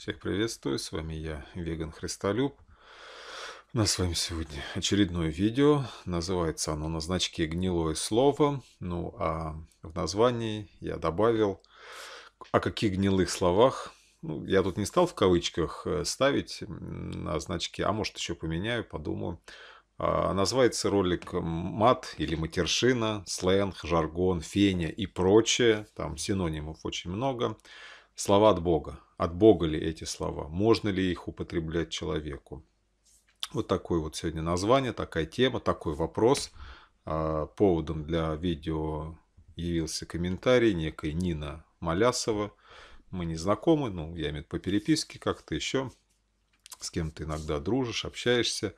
Всех приветствую, с вами я, Веган Христолюб. На с вами сегодня очередное видео. Называется оно на значке «Гнилое слово». Ну, а в названии я добавил о каких гнилых словах. Ну, я тут не стал в кавычках э, ставить на значке, а может еще поменяю, подумаю. А, называется ролик «Мат» или «Матершина», «Сленг», «Жаргон», «Феня» и прочее. Там синонимов очень Много. Слова от Бога. От Бога ли эти слова? Можно ли их употреблять человеку? Вот такое вот сегодня название, такая тема, такой вопрос. А, поводом для видео явился комментарий некой Нина Малясова. Мы не знакомы, ну, я имею в виду по переписке как-то еще. С кем ты иногда дружишь, общаешься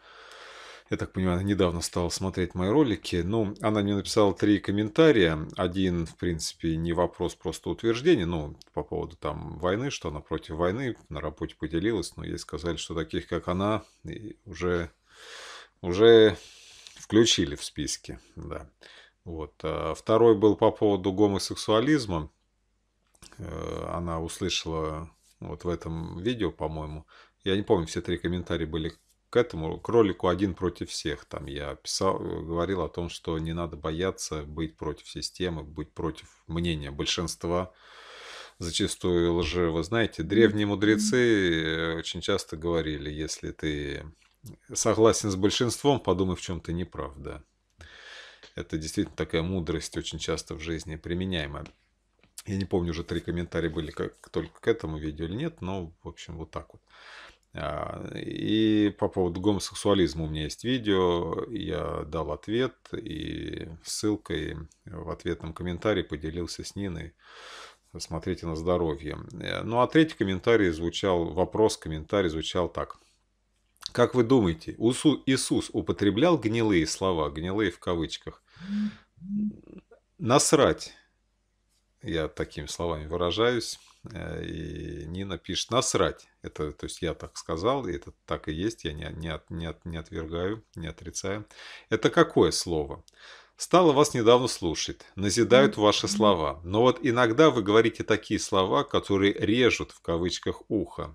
я так понимаю, она недавно стала смотреть мои ролики. Ну, она мне написала три комментария. Один, в принципе, не вопрос, просто утверждение. Ну, по поводу там войны, что она против войны, на работе поделилась. Но ей сказали, что таких, как она, уже, уже включили в списки. Да. Вот. А второй был по поводу гомосексуализма. Э, она услышала вот в этом видео, по-моему. Я не помню, все три комментария были к этому к ролику один против всех. Там я писал, э, говорил о том, что не надо бояться быть против системы, быть против мнения большинства зачастую лжи. Вы знаете, древние мудрецы э, очень часто говорили, если ты согласен с большинством, подумай, в чем ты не прав, да. Это действительно такая мудрость, очень часто в жизни применяемая. Я не помню, уже три комментария были как, только к этому видео или нет, но, в общем, вот так вот. А, и по поводу гомосексуализма у меня есть видео, я дал ответ, и ссылкой в ответном комментарии поделился с Ниной. Смотрите на здоровье. Э, ну а третий комментарий звучал, вопрос, комментарий звучал так. Как вы думаете, Иисус употреблял гнилые слова, гнилые в кавычках? Насрать, я такими словами выражаюсь, Э, и Нина пишет, насрать. Это, то есть я так сказал, и это так и есть, я не, не, от, не, от, не отвергаю, не отрицаю. Это какое слово? Стала вас недавно слушать, назидают ваши слова. Но вот иногда вы говорите такие слова, которые режут в кавычках ухо.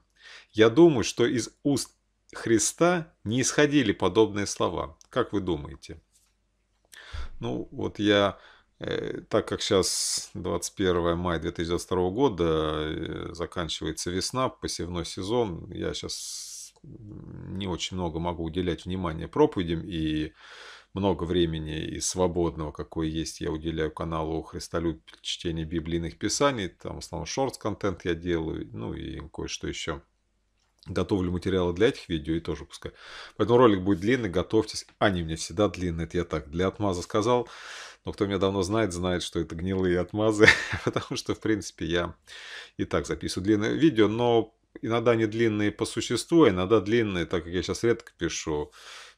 Я думаю, что из уст Христа не исходили подобные слова. Как вы думаете? Ну, вот я Э, так как сейчас 21 мая 2022 года, э, заканчивается весна, посевной сезон, я сейчас не очень много могу уделять внимания проповедям и много времени и свободного, какое есть, я уделяю каналу Христолюб, чтение библейных писаний, там в основном шортс-контент я делаю, ну и кое-что еще готовлю материалы для этих видео и тоже пускай. Поэтому ролик будет длинный, готовьтесь. Они мне всегда длинные, это я так для отмаза сказал. Но кто меня давно знает, знает, что это гнилые отмазы, потому что, в принципе, я и так записываю длинные видео, но иногда не длинные по существу, а иногда длинные, так как я сейчас редко пишу.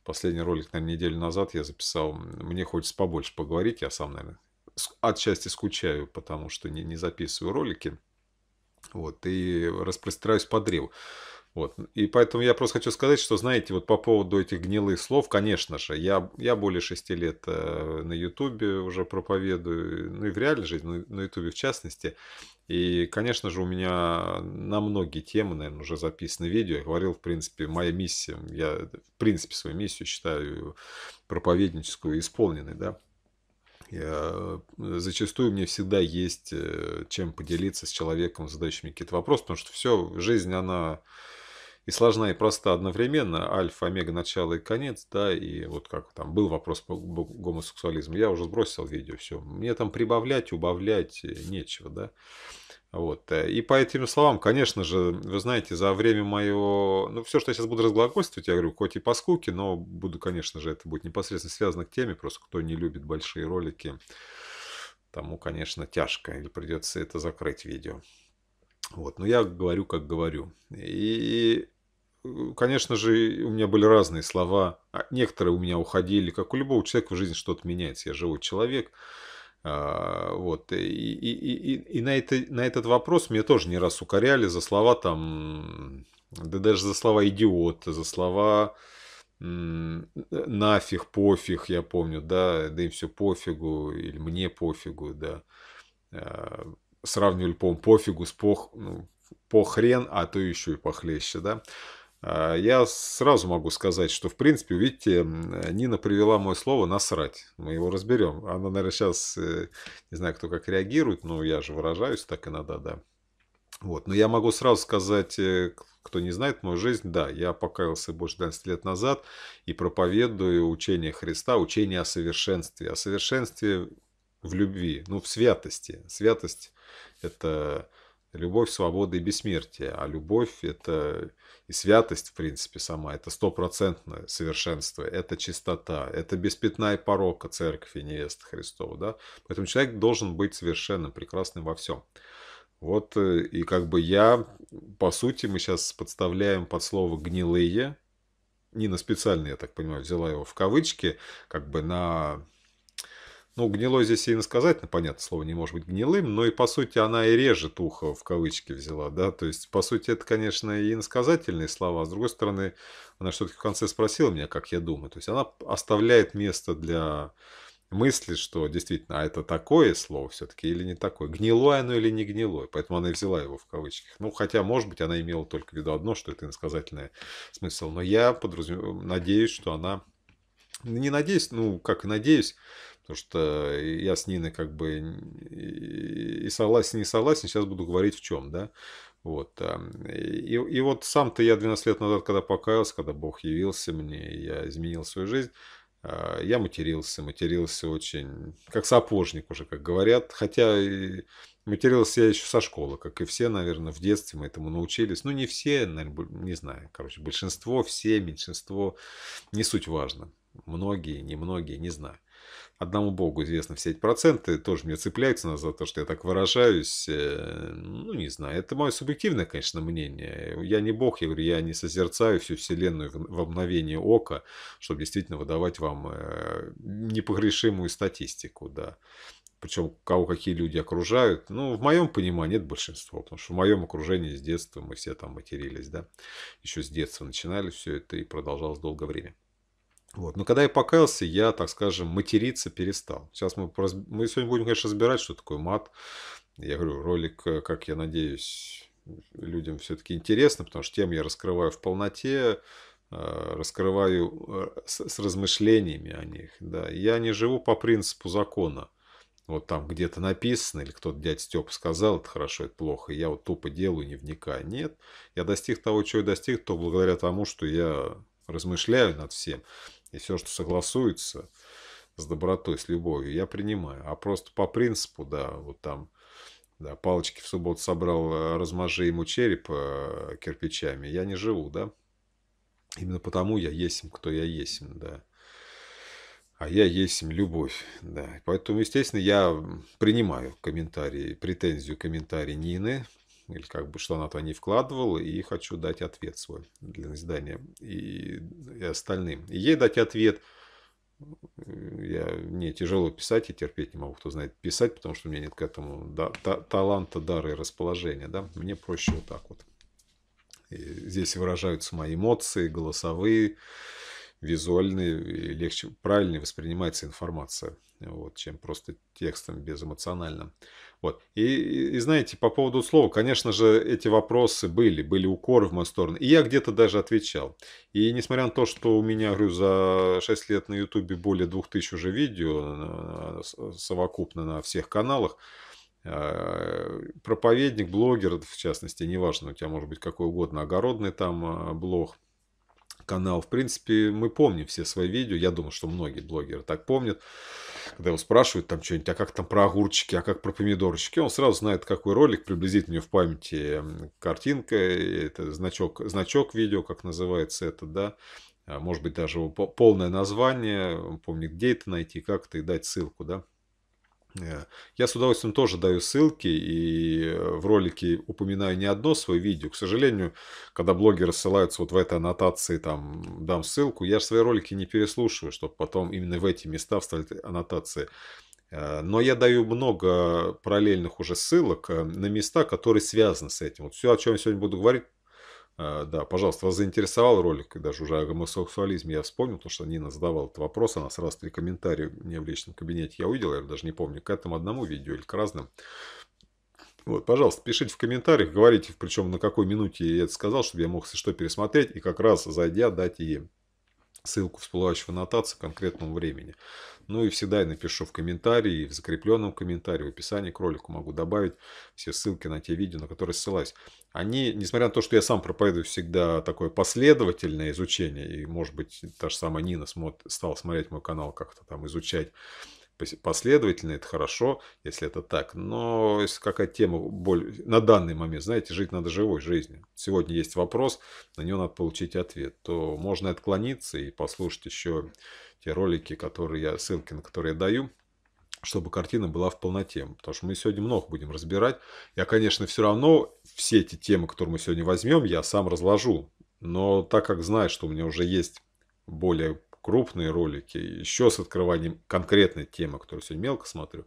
Последний ролик, наверное, неделю назад я записал. Мне хочется побольше поговорить, я сам, наверное, отчасти скучаю, потому что не, не записываю ролики. Вот, и распространяюсь по древу. Вот. И поэтому я просто хочу сказать, что, знаете, вот по поводу этих гнилых слов, конечно же, я, я более шести лет э, на Ютубе уже проповедую, ну и в реальной жизни, ну на Ютубе в частности. И, конечно же, у меня на многие темы, наверное, уже записаны видео. Я говорил, в принципе, моя миссия, я, в принципе, свою миссию считаю проповедническую исполненной, да. Я, э, зачастую мне всегда есть э, чем поделиться с человеком, задающим какие-то вопросы, потому что все, жизнь, она и сложна, и проста одновременно, альфа, омега, начало и конец, да, и вот как там был вопрос по гомосексуализму, я уже сбросил видео, все, мне там прибавлять, убавлять э, нечего, да. Вот. Э, и по этим словам, конечно же, вы знаете, за время моего... Ну, все, что я сейчас буду разглагольствовать, я говорю, хоть и по скуке, но буду, конечно же, это будет непосредственно связано к теме. Просто кто не любит большие ролики, тому, конечно, тяжко. Или придется это закрыть видео. Вот, но я говорю, как говорю. И, э, конечно же, у меня были разные слова. А некоторые у меня уходили, как у любого человека в жизни что-то меняется. Я живой человек. А, вот. И, и, и, и на, это, на этот вопрос меня тоже не раз укоряли за слова там, да даже за слова идиот, за слова нафиг, пофиг, я помню, да, да им все пофигу, или мне пофигу, да. А, сравнивали, по пофигу с пох, ну, похрен, а то еще и похлеще, да. А, я сразу могу сказать, что, в принципе, видите, Нина привела мое слово «насрать». Мы его разберем. Она, наверное, сейчас, э, не знаю, кто как реагирует, но я же выражаюсь так иногда, да. Вот. Но я могу сразу сказать, э, кто не знает мою жизнь, да, я покаялся больше 12 лет назад и проповедую учение Христа, учение о совершенстве. О совершенстве в любви, ну, в святости. Святость это любовь, свобода и бессмертие. А любовь – это и святость, в принципе, сама. Это стопроцентное совершенство, это чистота, это беспятная пятна и порока церковь и Христова. Да? Поэтому человек должен быть совершенным, прекрасным во всем. Вот, э, и как бы я, по сути, мы сейчас подставляем под слово «гнилые», Нина специально, я так понимаю, взяла его в кавычки, как бы на ну, гнилой здесь и сказать, ну, понятно, слово не может быть гнилым, но и, по сути, она и режет ухо в кавычки взяла, да, то есть, по сути, это, конечно, и иносказательные слова, а с другой стороны, она что-то в конце спросила меня, как я думаю, то есть, она оставляет место для мысли, что действительно, а это такое слово все-таки или не такое, гнилое оно или не гнилое, поэтому она и взяла его в кавычках. Ну, хотя, может быть, она имела только в виду одно, что это иносказательное смысл, но я подразумеваю, надеюсь, что она, ну, не надеюсь, ну, как и надеюсь, Потому что я с Ниной как бы и согласен, не согласен, сейчас буду говорить в чем, да. Вот. И, и вот сам-то я 12 лет назад, когда покаялся, когда Бог явился мне, я изменил свою жизнь, а, я матерился, матерился очень, как сапожник уже, как говорят. Хотя матерился я еще со школы, как и все, наверное, в детстве мы этому научились. Ну, не все, наверное, не знаю, короче, большинство, все, меньшинство, не суть важно. Многие, немногие, не знаю. Одному богу известно все эти проценты, тоже мне цепляются за то, что я так выражаюсь. Э, ну, не знаю, это мое субъективное, конечно, мнение. Я не бог, я говорю, я не созерцаю всю вселенную в обновении ока, чтобы действительно выдавать вам э, непогрешимую статистику, да. Причем кого какие люди окружают. Ну, в моем понимании нет большинства, потому что в моем окружении с детства мы все там матерились, да. Еще с детства начинали все это и продолжалось долгое время. Вот. Но когда я покаялся, я, так скажем, материться перестал. Сейчас мы, пораз... мы сегодня будем, конечно, разбирать, что такое мат. Я говорю, ролик, э, как я надеюсь, людям все-таки интересно, потому что тем я раскрываю в полноте, э, раскрываю э, с, размышлениями о них. Да. Я не живу по принципу закона. Вот там где-то написано, или кто-то дядь Степ сказал, это хорошо, это плохо, и я вот тупо делаю, не вникая. Нет, я достиг того, чего я достиг, то благодаря тому, что я размышляю над всем. И все, что согласуется с добротой, с любовью, я принимаю. А просто по принципу, да, вот там, да, палочки в субботу собрал, э, размажи ему череп э, кирпичами, я не живу, да. Именно потому я есим, кто я есим, да. А я есим любовь, да. Поэтому, естественно, я принимаю комментарии, претензию комментарии Нины, или как бы что она туда не вкладывала, и хочу дать ответ свой для издания и, и остальным. И ей дать ответ, я, мне тяжело писать, я терпеть не могу, кто знает, писать, потому что у меня нет к этому да, та, таланта, дара и расположения, да, мне проще вот так вот. И здесь выражаются мои эмоции, голосовые, визуальные, и легче, правильнее воспринимается информация, вот, чем просто текстом безэмоциональным. эмоциональным. Вот. И, и, знаете, по поводу слова, конечно же, эти вопросы были, были укоры в мою сторону. И я где-то даже отвечал. И несмотря на то, что у меня, говорю, за 6 лет на Ютубе более 2000 уже видео э, э, совокупно на всех каналах, э, проповедник, блогер, в частности, неважно, у тебя может быть какой угодно огородный там блог – канал. В принципе, мы помним все свои видео. Я думаю, что многие блогеры так помнят. Когда его спрашивают там что-нибудь, а как там про огурчики, а как про помидорчики, он сразу знает, какой ролик, приблизительно у в памяти картинка, это значок, значок видео, как называется это, да, а может быть, даже его полное название, помнит где это найти, как это, и дать ссылку, да. Э, я с удовольствием тоже даю ссылки и э, в ролике упоминаю не одно свое видео. К сожалению, когда блогеры ссылаются вот в этой аннотации, там, дам ссылку, я же свои ролики не переслушиваю, чтобы потом именно в эти места вставить аннотации. Э, но я даю много параллельных уже ссылок на места, которые связаны с этим. Вот все, о чем я сегодня буду говорить, а, да, пожалуйста, вас заинтересовал ролик даже уже о гомосексуализме. Я вспомнил, потому что Нина задавала этот вопрос. Она сразу три комментария мне в личном кабинете. Я увидел, я даже не помню, к этому одному видео или к разным. Вот, пожалуйста, пишите в комментариях, говорите, причем на какой минуте я это сказал, чтобы я мог, если что, пересмотреть и как раз зайдя дать ей ссылку всплывающего аннотации к конкретному времени. Ну и всегда я напишу в комментарии, в закрепленном комментарии, в описании к ролику могу добавить все ссылки на те видео, на которые ссылаюсь. Они, несмотря на то, что я сам проповедую всегда такое последовательное изучение, и, может быть, та же самая Нина стала смотреть мой канал, как-то там изучать последовательно, это хорошо, если это так. Но если какая тема боль на данный момент, знаете, жить надо живой жизнью. Сегодня есть вопрос, на него надо получить ответ. То можно отклониться и послушать еще те ролики, которые я, ссылки на которые я даю, чтобы картина была в полноте. Потому что мы сегодня много будем разбирать. Я, конечно, все равно все эти темы, которые мы сегодня возьмем, я сам разложу. Но так как знаю, что у меня уже есть более крупные ролики, еще с открыванием конкретной темы, которую сегодня мелко смотрю,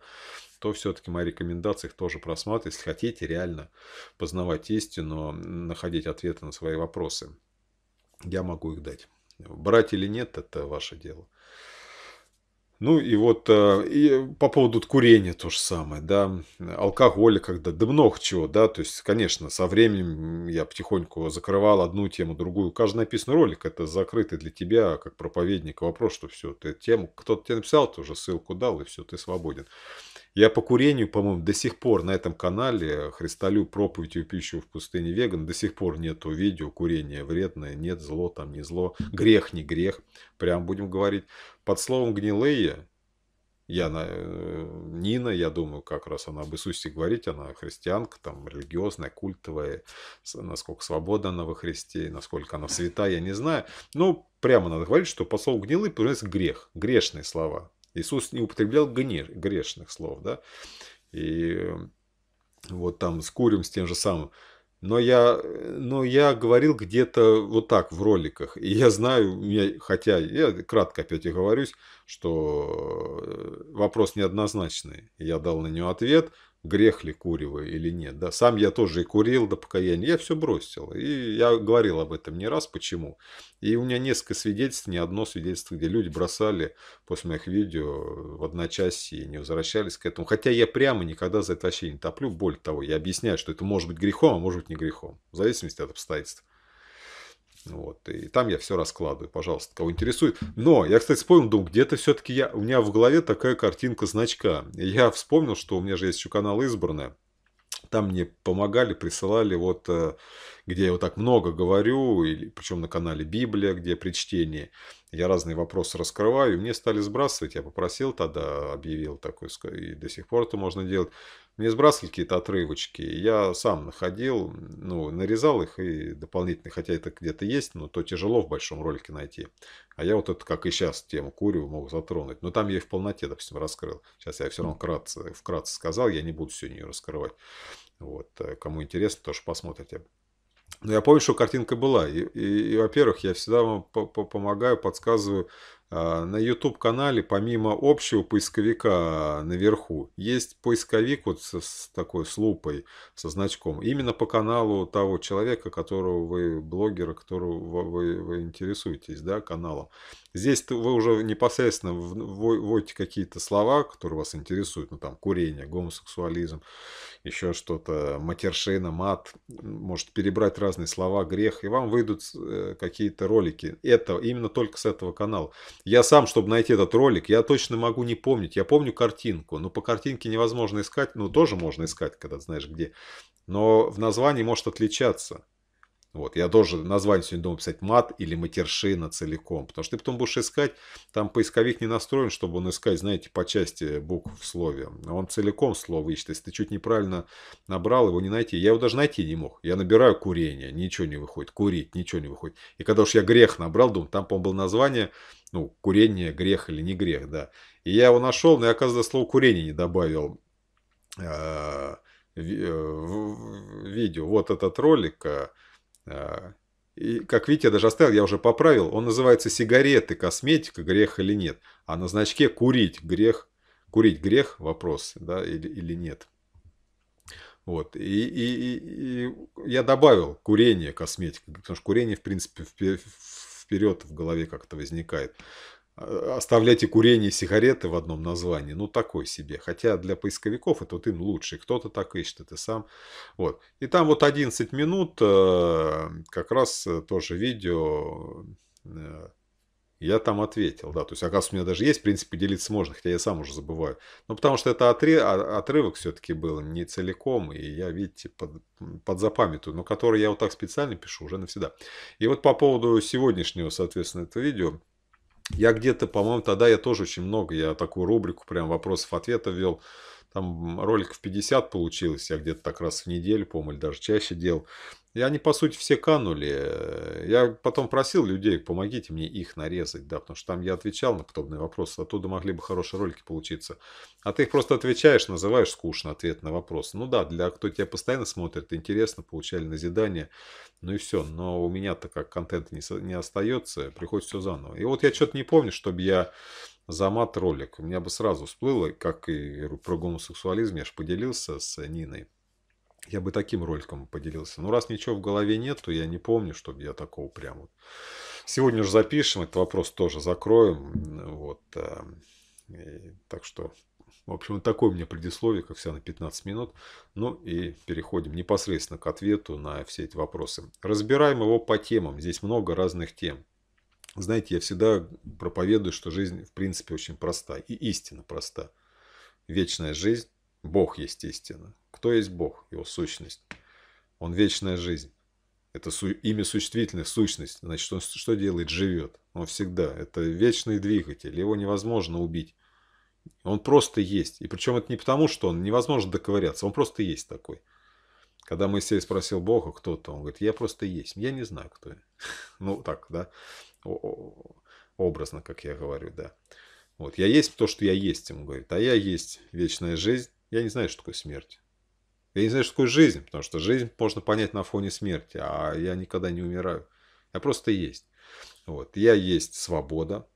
то все-таки мои рекомендации их тоже просматривать, если хотите реально познавать истину, находить ответы на свои вопросы. Я могу их дать. Брать или нет, это ваше дело. Ну и вот э, и по поводу курения то же самое, да, алкоголя, когда, да много чего, да, то есть, конечно, со временем я потихоньку закрывал одну тему, другую. Каждый написанный ролик – это закрытый для тебя, как проповедника, вопрос, что все, ты тему, кто-то тебе написал, ты уже ссылку дал, и все, ты свободен. Я по курению, по-моему, до сих пор на этом канале «Христолю проповедь и пищу в пустыне веган» до сих пор нету видео «Курение вредное», «Нет зло, там не зло», «Грех, не грех», прям будем говорить. Под словом «гнилые» я, э, Нина, я думаю, как раз она об Иисусе говорит, она христианка, там, религиозная, культовая, насколько свободна она во Христе, насколько она свята, я не знаю. Но ну, прямо надо говорить, что посол «гнилый» появляется грех, грешные слова. Иисус не употреблял грешных слов, да, и э, вот там с Курем, с тем же самым. Но я, э, но я говорил где-то вот так в роликах. И я знаю, хотя я кратко опять и говорюсь, что э, вопрос неоднозначный. Я дал на него ответ, грех ли курево или нет. Да, сам я тоже и курил до покаяния, я все бросил. И я говорил об этом не раз, почему. И у меня несколько свидетельств, не одно свидетельство, где люди бросали после моих видео в одночасье и не возвращались к этому. Хотя я прямо никогда за это вообще не топлю. Более того, я объясняю, что это может быть грехом, а может быть не грехом. В зависимости от обстоятельств. Вот, и там я все раскладываю, пожалуйста, кого интересует. Но я, кстати, вспомнил, думаю, где-то все-таки я, у меня в голове такая картинка значка. Я вспомнил, что у меня же есть еще канал «Избранное». Там мне помогали, присылали вот, э, где я вот так много говорю, или, причем на канале «Библия», где при чтении я разные вопросы раскрываю. И мне стали сбрасывать, я попросил тогда, объявил такой, и до сих пор это можно делать. Мне сбрасывали какие-то отрывочки. Я сам находил, ну, нарезал их и дополнительно, хотя это где-то есть, но то тяжело в большом ролике найти. А я вот это, как и сейчас, тему курю, мог затронуть. Но там я и в полноте, допустим, раскрыл. Сейчас я все равно вкратце, вкратце сказал, я не буду сегодня ее раскрывать. Вот. Э, кому интересно, тоже посмотрите. Но я помню, что картинка была. И, и, и во-первых, я всегда вам помогаю, подсказываю а, на YouTube-канале помимо общего поисковика а, наверху есть поисковик вот с, с такой с лупой, со значком, именно по каналу того человека, которого вы, блогера, которого вы, вы интересуетесь, да, каналом. Здесь вы уже непосредственно вводите какие-то слова, которые вас интересуют, ну там курение, гомосексуализм, еще что-то, матершина, мат, может перебрать разные слова, грех, и вам выйдут э, какие-то ролики. Это именно только с этого канала. Я сам, чтобы найти этот ролик, я точно могу не помнить. Я помню картинку, но по картинке невозможно искать. Ну, тоже можно искать, когда знаешь где. Но в названии может отличаться. Вот, я должен название сегодня думал писать мат или матершина целиком, потому что ты потом будешь искать, там поисковик не настроен, чтобы он искать, знаете, по части букв в слове. Он целиком слово ищет, если ты чуть неправильно набрал, его не найти. Я его даже найти не мог. Я набираю курение, ничего не выходит, курить, ничего не выходит. И когда уж я грех набрал, думаю, там, по-моему, было название, ну, курение, грех или не грех, да. И я его нашел, но я, оказывается, слово курение не добавил э, э, в видео. Вот этот ролик э, а, и, как видите, я даже оставил, я уже поправил. Он называется «Сигареты, косметика, грех или нет». А на значке «Курить, грех». Курить грех – вопрос, да, или, или нет. Вот. И, и, и я добавил курение, косметика, потому что курение, в принципе, вперед в голове как-то возникает. А, оставляйте курение, и сигареты в одном названии, ну, такой себе. Хотя для поисковиков это вот им лучше. Кто-то так ищет, это сам. Вот. И там вот 11 минут, э, как раз э, тоже видео, э, я там ответил, да. То есть, оказывается, у меня даже есть, в принципе, делиться можно, хотя я сам уже забываю. Ну, потому что это отре... А, отрывок все-таки был не целиком, и я, видите, под... запамятую, но который я вот так специально пишу уже навсегда. И вот по поводу сегодняшнего, соответственно, этого видео, я где-то, по-моему, тогда я тоже очень много, я такую рубрику прям вопросов-ответов вел. Там роликов 50 получилось, я где-то так раз в неделю, по или даже чаще делал. И они, по сути, все канули. Я потом просил людей, помогите мне их нарезать, да, потому что там я отвечал на подобные вопросы, оттуда могли бы хорошие ролики получиться. А ты их просто отвечаешь, называешь скучно ответ на вопрос. Ну да, для кто тебя постоянно смотрит, интересно, получали назидание, ну и все. Но у меня-то как контента не, не остается, приходится все заново. И вот я что-то не помню, чтобы я за мат ролик. У меня бы сразу всплыло, как и про гомосексуализм я же поделился с Ниной. Я бы таким роликом поделился. Но ну, раз ничего в голове нет, то я не помню, чтобы я такого прям Сегодня же запишем, этот вопрос тоже закроем. Вот. Э, и, так что, в общем, такое у меня предисловие, как вся на 15 минут. Ну и переходим непосредственно к ответу на все эти вопросы. Разбираем его по темам. Здесь много разных тем. Знаете, я всегда проповедую, что жизнь в принципе очень проста. И истина проста. Вечная жизнь. Бог есть истина. Кто есть Бог? Его сущность. Он вечная жизнь. Это су- имя существительное, сущность. Значит, он что делает? Живет. Он всегда. Это вечный двигатель. Его невозможно убить. Он просто есть. И причем это не потому, что он невозможно доковыряться. Он просто есть такой. Когда Моисей спросил Бога, кто то, он говорит, я просто есть. Я не знаю, кто я. Ну, так, да образно, как я говорю, да. Вот, я есть то, что я есть, ему говорит, а я есть вечная жизнь, я не знаю, что такое смерть. Я не знаю, что такое жизнь, потому что жизнь можно понять на фоне смерти, а я никогда не умираю. Я просто есть. Вот. Я есть свобода.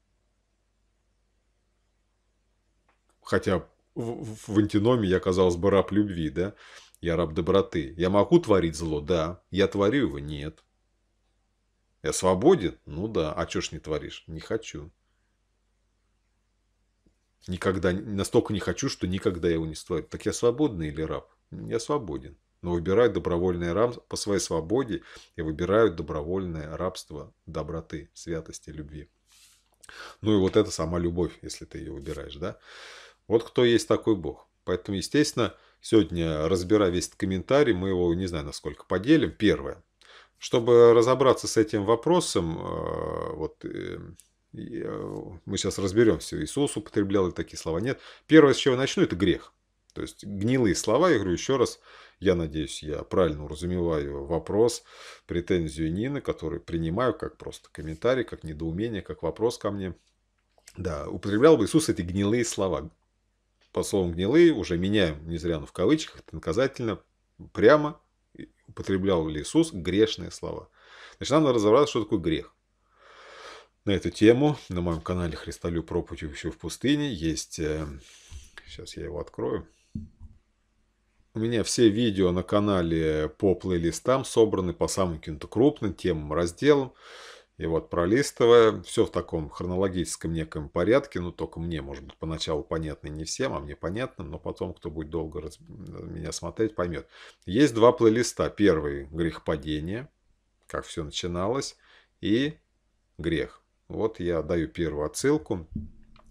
Хотя в, в антиноме я, казалось бы, раб любви, да? Я раб доброты. Я могу творить зло? Да. Я творю его? Нет. Я свободен? Ну да. А чё ж не творишь? Не хочу. Никогда, настолько не хочу, что никогда его не створю. Так я свободный или раб? Я свободен. Но выбираю добровольное рабство по своей свободе. Я выбираю добровольное рабство доброты, святости, любви. Ну и вот это сама любовь, если ты ее выбираешь, да? Вот кто есть такой Бог. Поэтому, естественно, сегодня, разбирая весь этот комментарий, мы его, не знаю, насколько поделим. Первое. Чтобы разобраться с этим вопросом, э, вот э, э, мы сейчас разберем все, Иисус употреблял ли такие слова, нет. Первое, с чего я начну, это грех. То есть гнилые слова, я говорю еще раз, я надеюсь, я правильно уразумеваю вопрос, претензию Нины, которую принимаю как просто комментарий, как недоумение, как вопрос ко мне. Да, употреблял бы Иисус эти гнилые слова. По словам гнилые уже меняем, не зря, но в кавычках, это наказательно, прямо употреблял ли Иисус грешные слова. Значит, надо разобраться, что такое грех. На эту тему на моем канале «Христолю проповедь еще в пустыне» есть... Э, сейчас я его открою. У меня все видео на канале по плейлистам собраны по самым каким-то крупным темам, разделам. И вот пролистывая, все в таком хронологическом неком порядке, ну только мне, может быть, поначалу понятно не всем, а мне понятно, но потом, кто будет долго раз... Э, меня смотреть, поймет. Есть два плейлиста. Первый – грех падения, как все начиналось, и грех. Вот я даю первую отсылку.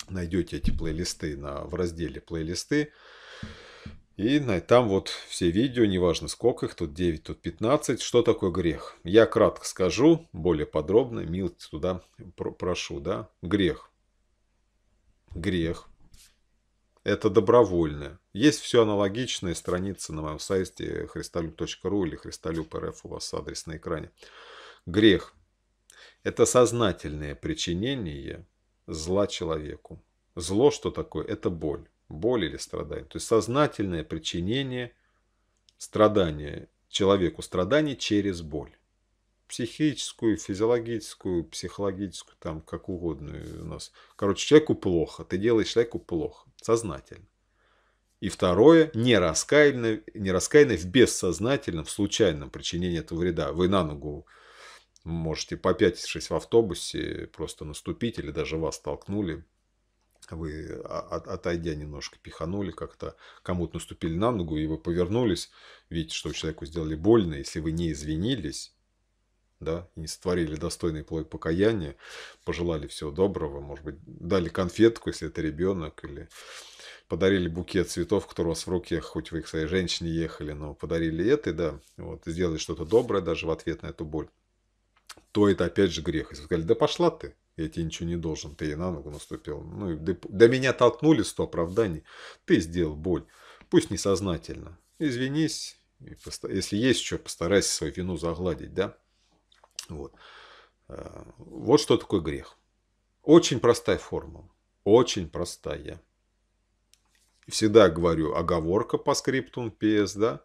Найдете эти плейлисты на, в разделе «Плейлисты». И там вот все видео, неважно сколько их, тут 9, тут 15. Что такое грех? Я кратко скажу, более подробно, милость туда прошу, да? Грех. Грех. Это добровольное. Есть все аналогичные страницы на моем сайте христолюб.ру или христолюб.рф у вас адрес на экране. Грех. Это сознательное причинение зла человеку. Зло что такое? Это боль боль или страдание, То есть сознательное причинение страдания человеку страданий через боль. Психическую, физиологическую, психологическую, там как угодно у нас. Короче, человеку плохо, ты делаешь человеку плохо, сознательно. И второе, не раскаянно, в бессознательном, в случайном причинении этого вреда. Вы на ногу можете попятившись в автобусе, просто наступить или даже вас толкнули, вы, э, от, отойдя немножко, пиханули как-то, кому-то наступили на ногу, и вы повернулись, видите, что человеку сделали больно, если вы не извинились, да, не сотворили достойный плод покаяния, пожелали всего доброго, может быть, дали конфетку, если это ребенок, или подарили букет цветов, которые у вас в руке, хоть вы их своей женщине ехали, но подарили это, да, вот, сделали что-то доброе даже в ответ на эту боль, то это опять же грех. И сказали, да пошла ты, я тебе ничего не должен, ты и на ногу наступил. Ну, до, до меня толкнули сто оправданий. Ты сделал боль. Пусть несознательно. Извинись. И Если есть что, постарайся свою вину загладить, да? Вот. Э, вот что такое грех. Очень простая формула. Очень простая. Всегда говорю, оговорка по скриптум ПС, да?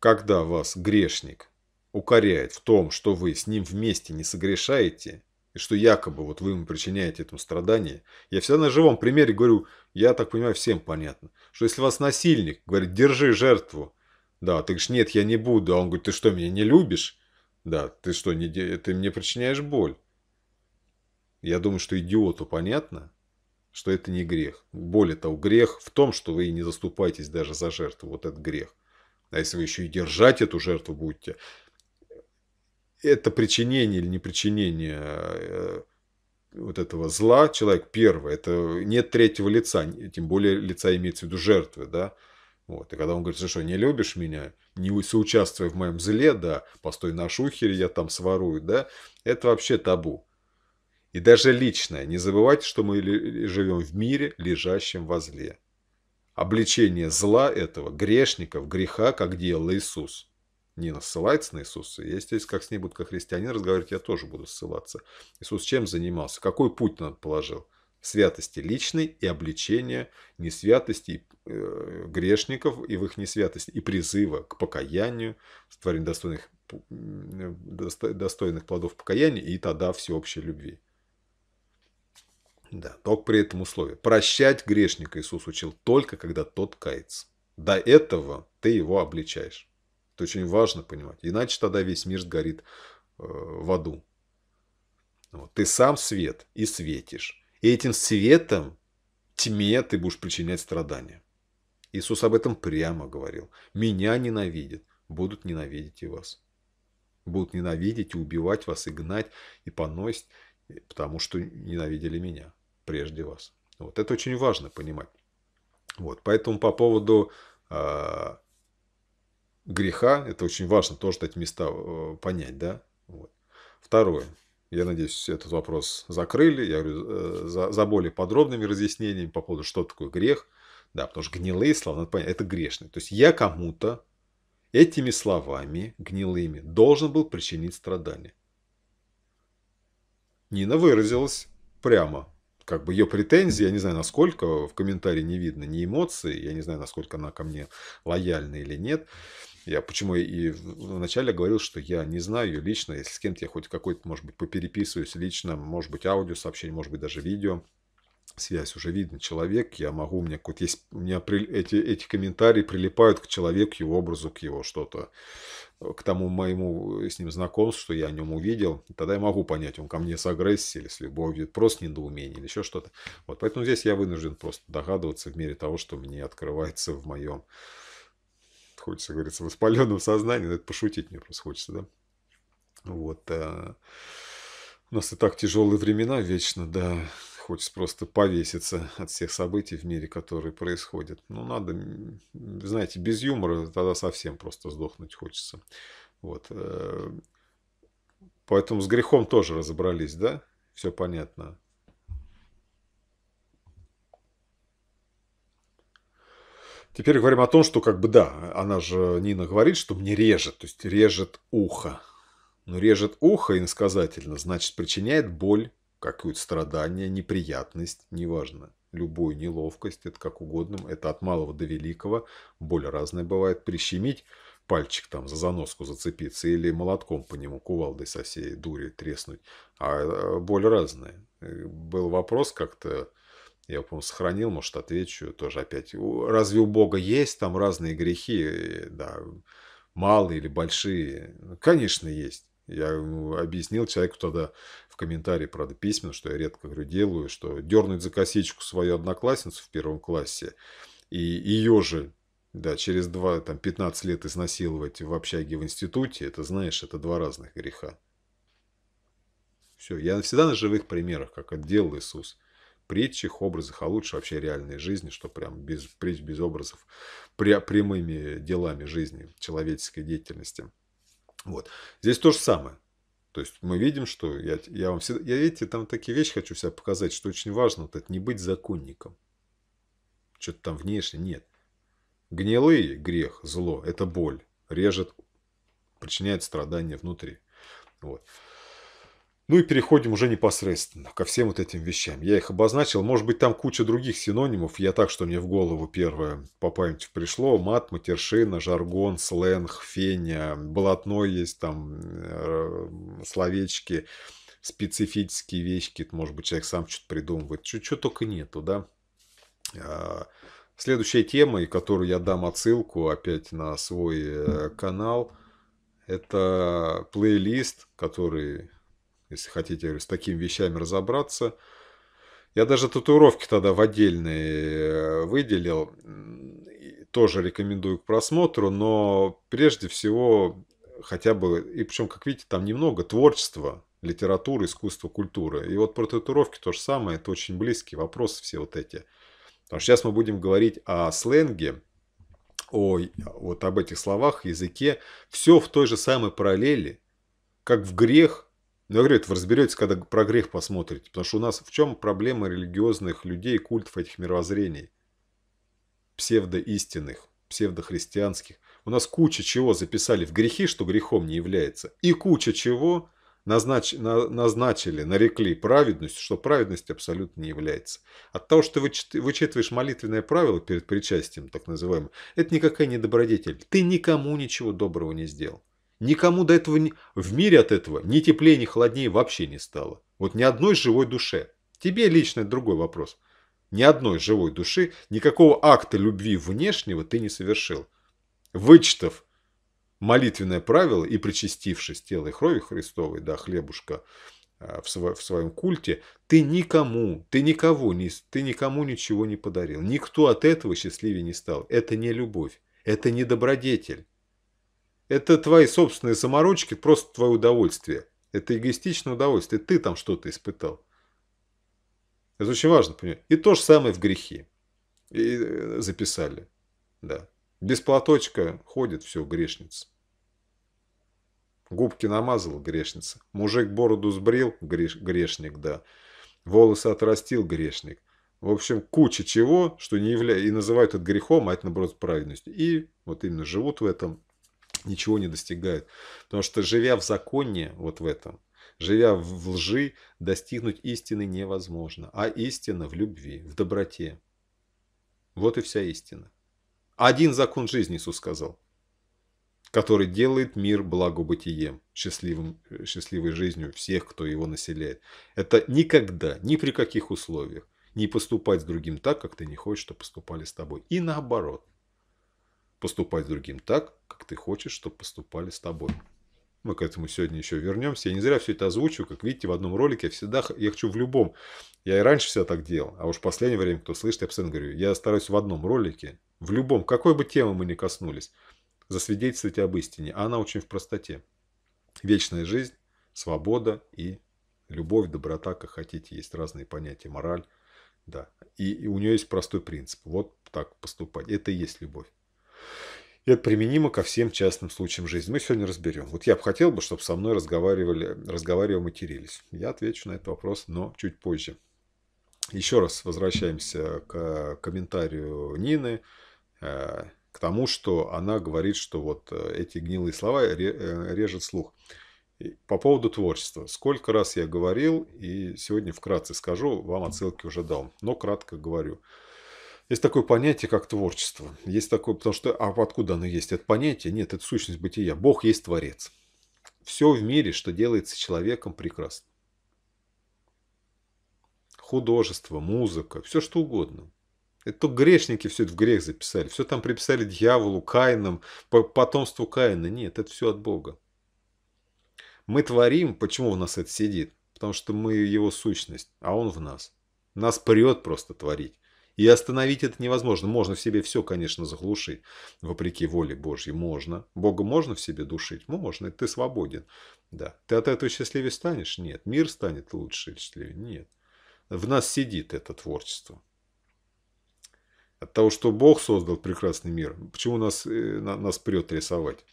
Когда вас грешник укоряет в том, что вы с ним вместе не согрешаете, и что якобы вот вы ему причиняете этому страдание? Я всегда на живом примере говорю, я так понимаю, всем понятно, что если вас насильник говорит, держи жертву, да, ты говоришь, нет, я не буду, а он говорит, ты что, меня не любишь? Да, ты что, не, ты мне причиняешь боль? Я думаю, что идиоту понятно, что это не грех. Более того, грех в том, что вы не заступаетесь даже за жертву, вот этот грех. А если вы еще и держать эту жертву будете, это причинение или не причинение э, вот этого зла, человек первый, это нет третьего лица, тем более лица имеется в виду жертвы, да, вот, и когда он говорит, ты что, не любишь меня, не соучаствуя в моем зле, да, постой на шухере, я там сворую, да, это вообще табу. И даже личное, не забывайте, что мы живем в мире, лежащем во зле. Обличение зла этого, грешников, греха, как делал Иисус. Нина ссылается на Иисуса. Если, если как с ней будут как христиане разговаривать, я тоже буду ссылаться. Иисус чем занимался? Какой путь он положил? Святости личной и обличения несвятости э, грешников и в их несвятости, и призыва к покаянию, створению достойных, достойных плодов покаяния и тогда всеобщей любви. Да, только при этом условии. Прощать грешника Иисус учил только, когда тот кается. До этого ты его обличаешь. Это очень важно понимать. Иначе тогда весь мир сгорит э, в аду. Вот. Ты сам свет и светишь. И этим светом тьме ты будешь причинять страдания. Иисус об этом прямо говорил. Меня ненавидят, будут ненавидеть и вас. Будут ненавидеть и убивать вас, и гнать, и поносить, потому что ненавидели меня прежде вас. Вот это очень важно понимать. Вот, поэтому по поводу а, греха. Это очень важно тоже эти места э, понять, да. Вот. Второе. Я надеюсь, этот вопрос закрыли. Я говорю, э, за, за более подробными разъяснениями по поводу, что такое грех. Да, потому что гнилые слова, надо понять, это грешные. То есть я кому-то этими словами гнилыми должен был причинить страдания. Нина выразилась прямо. Как бы ее претензии, я не знаю, насколько в комментарии не видно ни эмоций, я не знаю, насколько она ко мне лояльна или нет. Я почему и вначале говорил, что я не знаю ее лично, если с кем-то я хоть какой-то, может быть, попереписываюсь лично, может быть, аудио сообщение, может быть, даже видео. Связь уже видно, человек, я могу, у меня какой-то есть, у меня при, эти, эти комментарии прилипают к человеку, к его образу, к его что-то, к тому моему э, с ним знакомству, что я о нем увидел, тогда я могу понять, он ко мне с агрессией или с любовью, просто недоумение или еще что-то. Вот поэтому здесь я вынужден просто догадываться в мере того, что мне открывается в моем хочется, говорится, в воспаленном сознании, но это пошутить мне просто хочется, да. Вот. Э, у нас и так тяжелые времена вечно, да. Хочется просто повеситься от всех событий в мире, которые происходят. Ну надо, знаете, без юмора тогда совсем просто сдохнуть хочется. Вот. Э, поэтому с грехом тоже разобрались, да? Все понятно. Теперь говорим о том, что как бы да, она же, Нина говорит, что мне режет, то есть режет ухо. Но ну, режет ухо иносказательно, значит причиняет боль, какое-то страдание, неприятность, неважно. Любую неловкость, это как угодно, это от малого до великого. Боль разная бывает. Прищемить пальчик там за заноску зацепиться или молотком по нему кувалдой со всей дури треснуть. А э, боль разная. Э, был вопрос как-то я по-моему, сохранил, может, отвечу тоже опять. Разве у Бога есть там разные грехи, э, да, малые или большие? Конечно, есть. Я объяснил человеку тогда в комментарии, правда, письменно, что я редко говорю, делаю, что дернуть за косичку свою одноклассницу в первом классе и ее же да, через 2, там, 15 лет изнасиловать в общаге в институте, это, знаешь, это два разных греха. Все, я всегда на живых примерах, как это делал Иисус притчах, образах, а лучше вообще реальной жизни, что прям без притч, без образов, пря, прямыми делами жизни, человеческой деятельности. Вот. Здесь то же самое. То есть мы видим, что я, я вам всегда... Я, видите, там такие вещи хочу себя показать, что очень важно вот это не быть законником. Что-то там внешне. Нет. гнилые грех, зло – это боль. Режет, причиняет страдания внутри. Вот. Ну и переходим уже непосредственно ко всем вот этим вещам. Я их обозначил. Может быть, там куча других синонимов. Я так, что мне в голову первое по памяти пришло. Мат, матершина, жаргон, сленг, феня, блатной есть там, э, словечки, специфические вещи. Может быть, человек сам что-то придумывает. Чего только нету, да. А, следующая тема, и которую я дам отсылку опять на свой э, канал, это плейлист, который если хотите с такими вещами разобраться. Я даже татуировки тогда в отдельные э, выделил, тоже рекомендую к просмотру, но прежде всего хотя бы, и причем, как видите, там немного творчества, литературы, искусства, культуры. И вот про татуировки то же самое, это очень близкие вопросы все вот эти. Потому что сейчас мы будем говорить о сленге, о, вот об этих словах, языке, все в той же самой параллели, как в грех, да, говорит, вы разберетесь, когда про грех посмотрите, потому что у нас в чем проблема религиозных людей, культов этих мировоззрений? Псевдоистинных, псевдохристианских. У нас куча чего записали в грехи, что грехом не является, и куча чего назнач, назначили, нарекли праведность, что праведность абсолютно не является. От того, что ты вычит, вычитываешь молитвенное правило перед причастием, так называемое, это никакая не добродетель. Ты никому ничего доброго не сделал. Никому до этого не... в мире от этого ни теплее, ни холоднее вообще не стало. Вот ни одной живой душе. Тебе лично это другой вопрос. Ни одной живой души, никакого акта любви внешнего ты не совершил. Вычитав молитвенное правило и причастившись тело и крови Христовой, да, хлебушка а, в, сво в своем культе, ты никому, ты никого, не, ты никому ничего не подарил. Никто от этого счастливее не стал. Это не любовь, это не добродетель. Это твои собственные заморочки, просто твое удовольствие. Это эгоистичное удовольствие. Ты там что-то испытал. Это очень важно понимать. И то же самое в грехе. И э, записали. Да. Без платочка ходит, все, грешница. Губки намазал, грешница. Мужик бороду сбрил, греш, грешник, да. Волосы отрастил, грешник. В общем, куча чего, что не является, и называют это грехом, а это, наоборот, праведностью. И вот именно живут в этом ничего не достигают. Потому что живя в законе, вот в этом, живя в лжи, достигнуть истины невозможно. А истина в любви, в доброте. Вот и вся истина. Один закон жизни Иисус сказал, который делает мир благобытием, счастливым, э, счастливой жизнью всех, кто его населяет. Это никогда, ни при каких условиях не поступать с другим так, как ты не хочешь, чтобы поступали с тобой. И наоборот – поступать с другим так, как ты хочешь, чтобы поступали с тобой. Мы к этому сегодня еще вернемся. Я не зря все это озвучу. Как видите, в одном ролике я всегда я хочу в любом. Я и раньше всегда так делал. А уж в последнее время, кто слышит, я постоянно говорю, я стараюсь в одном ролике, в любом, какой бы темы мы ни коснулись, засвидетельствовать об истине. А она очень в простоте. Вечная жизнь, свобода и любовь, доброта, как хотите. Есть разные понятия. Мораль. Да. И, и у нее есть простой принцип. Вот так поступать. Это и есть любовь. И это применимо ко всем частным случаям жизни. Мы сегодня разберем. Вот я бы хотел, бы, чтобы со мной разговаривали, разговаривали, матерились. Я отвечу на этот вопрос, но чуть позже. Еще раз возвращаемся к комментарию Нины, э, к тому, что она говорит, что вот э, эти гнилые слова э, режет слух. По поводу творчества. Сколько раз я говорил, и сегодня вкратце скажу, вам отсылки уже дал, но кратко говорю. Есть такое понятие, как творчество. Есть такое, потому что, а откуда оно есть? Это понятие? Нет, это сущность бытия. Бог есть творец. Все в мире, что делается человеком, прекрасно. Художество, музыка, все что угодно. Это только грешники все это в грех записали. Все там приписали дьяволу, Каинам, потомству Каина. Нет, это все от Бога. Мы творим, почему у нас это сидит? Потому что мы его сущность, а он в нас. Нас прет просто творить. И остановить это невозможно. Можно в себе все, конечно, заглушить. Вопреки воле Божьей можно. Бога можно в себе душить? Ну, можно. Ты свободен. Да. Ты от этого счастливее станешь? Нет. Мир станет лучше и счастливее? Нет. В нас сидит это творчество. От того, что Бог создал прекрасный мир, почему нас, э, на, нас прет рисовать?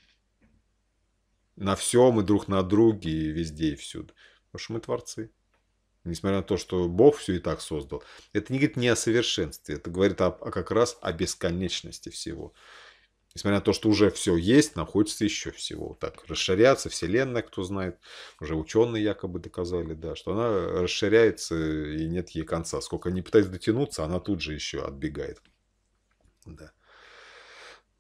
На всем и друг на друге, и везде, и всюду. Потому что мы творцы несмотря на то, что Бог все и так создал. Это не говорит не о совершенстве, это говорит о, о как раз о бесконечности всего. Несмотря на то, что уже все есть, находится еще всего. Вот так расширяется Вселенная, кто знает. Уже ученые якобы доказали, да, что она расширяется и нет ей конца. Сколько они пытаются дотянуться, она тут же еще отбегает. Да.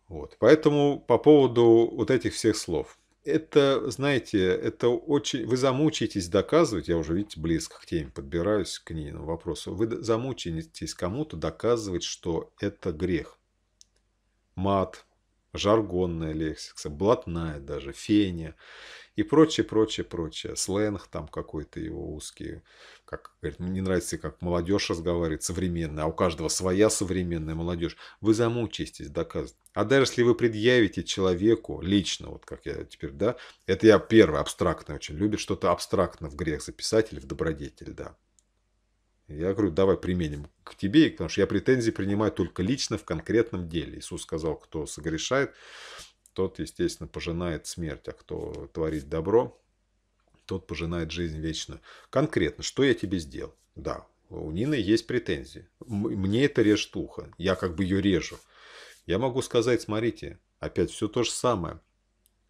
Вот. Поэтому по поводу вот этих всех слов – это, знаете, это очень... Вы замучаетесь доказывать, я уже, видите, близко к теме подбираюсь, к ней на вопросу. Вы замучаетесь кому-то доказывать, что это грех. Мат, жаргонная лексика, блатная даже, феня и прочее, прочее, прочее. Сленг там какой-то его узкий, как говорит, мне нравится, как молодежь разговаривает, современная, а у каждого своя современная молодежь. Вы замучаетесь доказывать. А даже если вы предъявите человеку лично, вот как я теперь, да, это я первый абстрактный очень, любит что-то абстрактно в грех записать или в добродетель, да. Я говорю, давай применим к тебе, потому что я претензии принимаю только лично в конкретном деле. Иисус сказал, кто согрешает, тот, естественно, пожинает смерть, а кто творит добро, тот пожинает жизнь вечную. Конкретно, что я тебе сделал? Да, у Нины есть претензии. Мне это режет ухо. Я как бы ее режу. Я могу сказать, смотрите, опять все то же самое.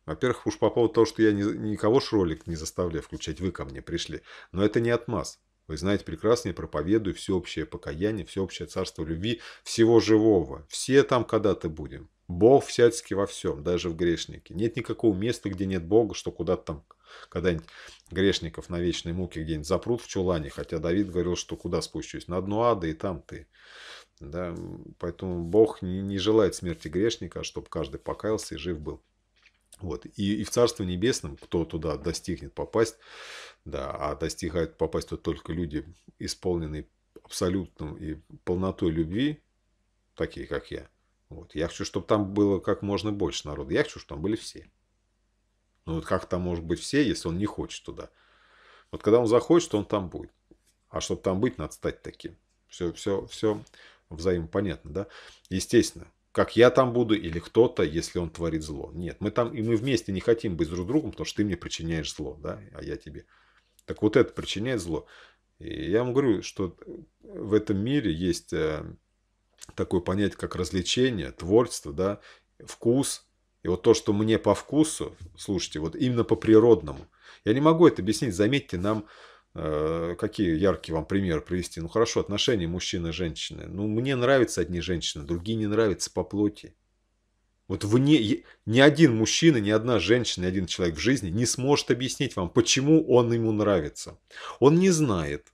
Во-первых, уж по поводу того, что я ни, никого шролик не заставляю включать, вы ко мне пришли. Но это не отмаз. Вы знаете прекрасно, я проповедую всеобщее покаяние, всеобщее царство любви, всего живого. Все там когда-то будем. Бог всячески во всем, даже в грешнике. Нет никакого места, где нет Бога, что куда-то там когда-нибудь грешников на вечной муке где-нибудь запрут в чулане, хотя Давид говорил, что куда спущусь, на дно ада и там ты. Да? Поэтому Бог не, не желает смерти грешника, а чтобы каждый покаялся и жив был. Вот. И, и в Царство Небесном, кто туда достигнет попасть, да, а достигают попасть тут только люди, исполненные абсолютным и полнотой любви, такие как я – вот. Я хочу, чтобы там было как можно больше народа. Я хочу, чтобы там были все. Ну вот как там может быть все, если он не хочет туда? Вот когда он захочет, он там будет. А чтобы там быть, надо стать таким. Все, все, все взаимопонятно, да? Естественно, как я там буду или кто-то, если он творит зло. Нет, мы там и мы вместе не хотим быть друг другом, потому что ты мне причиняешь зло, да, а я тебе. Так вот это причиняет зло. И я вам говорю, что в этом мире есть э, такое понятие, как развлечение, творчество, да, вкус. И вот то, что мне по вкусу, слушайте, вот именно по природному. Я не могу это объяснить, заметьте нам, э, какие яркие вам примеры привести. Ну хорошо, отношения мужчины и женщины. Ну мне нравятся одни женщины, другие не нравятся по плоти. Вот вне, ни один мужчина, ни одна женщина, ни один человек в жизни не сможет объяснить вам, почему он ему нравится. Он не знает.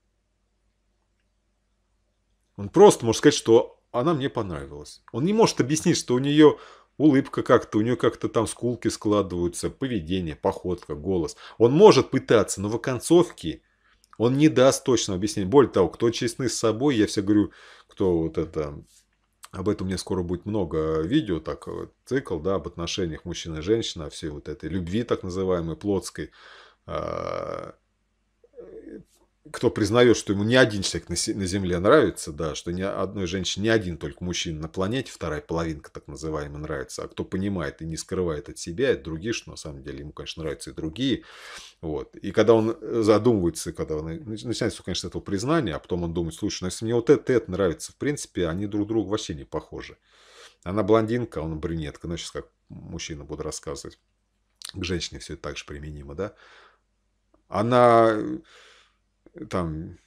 Он просто может сказать, что она мне понравилась. Он не может объяснить, что у нее улыбка как-то, у нее как-то там скулки складываются, поведение, походка, голос. Он может пытаться, но в оконцовке он не даст точного объяснения. Более того, кто честны с собой, я все говорю, кто вот это... Об этом мне скоро будет много видео, так, э, цикл, да, об отношениях мужчина и женщина, о всей вот этой любви так называемой, плотской. А, кто признает, что ему не один человек на Земле нравится, да, что ни одной женщине, ни один только мужчина на планете, вторая половинка так называемая, нравится, а кто понимает и не скрывает от себя, от других, что на самом деле ему, конечно, нравятся и другие, вот. И когда он э, задумывается, когда он начинается, конечно, этого признания, а потом он думает, слушай, ну если мне вот это и это нравится, в принципе, они друг другу вообще не похожи. Она блондинка, а он брюнетка, ну сейчас как мужчина буду рассказывать. К женщине все это так же применимо, да. Она э, там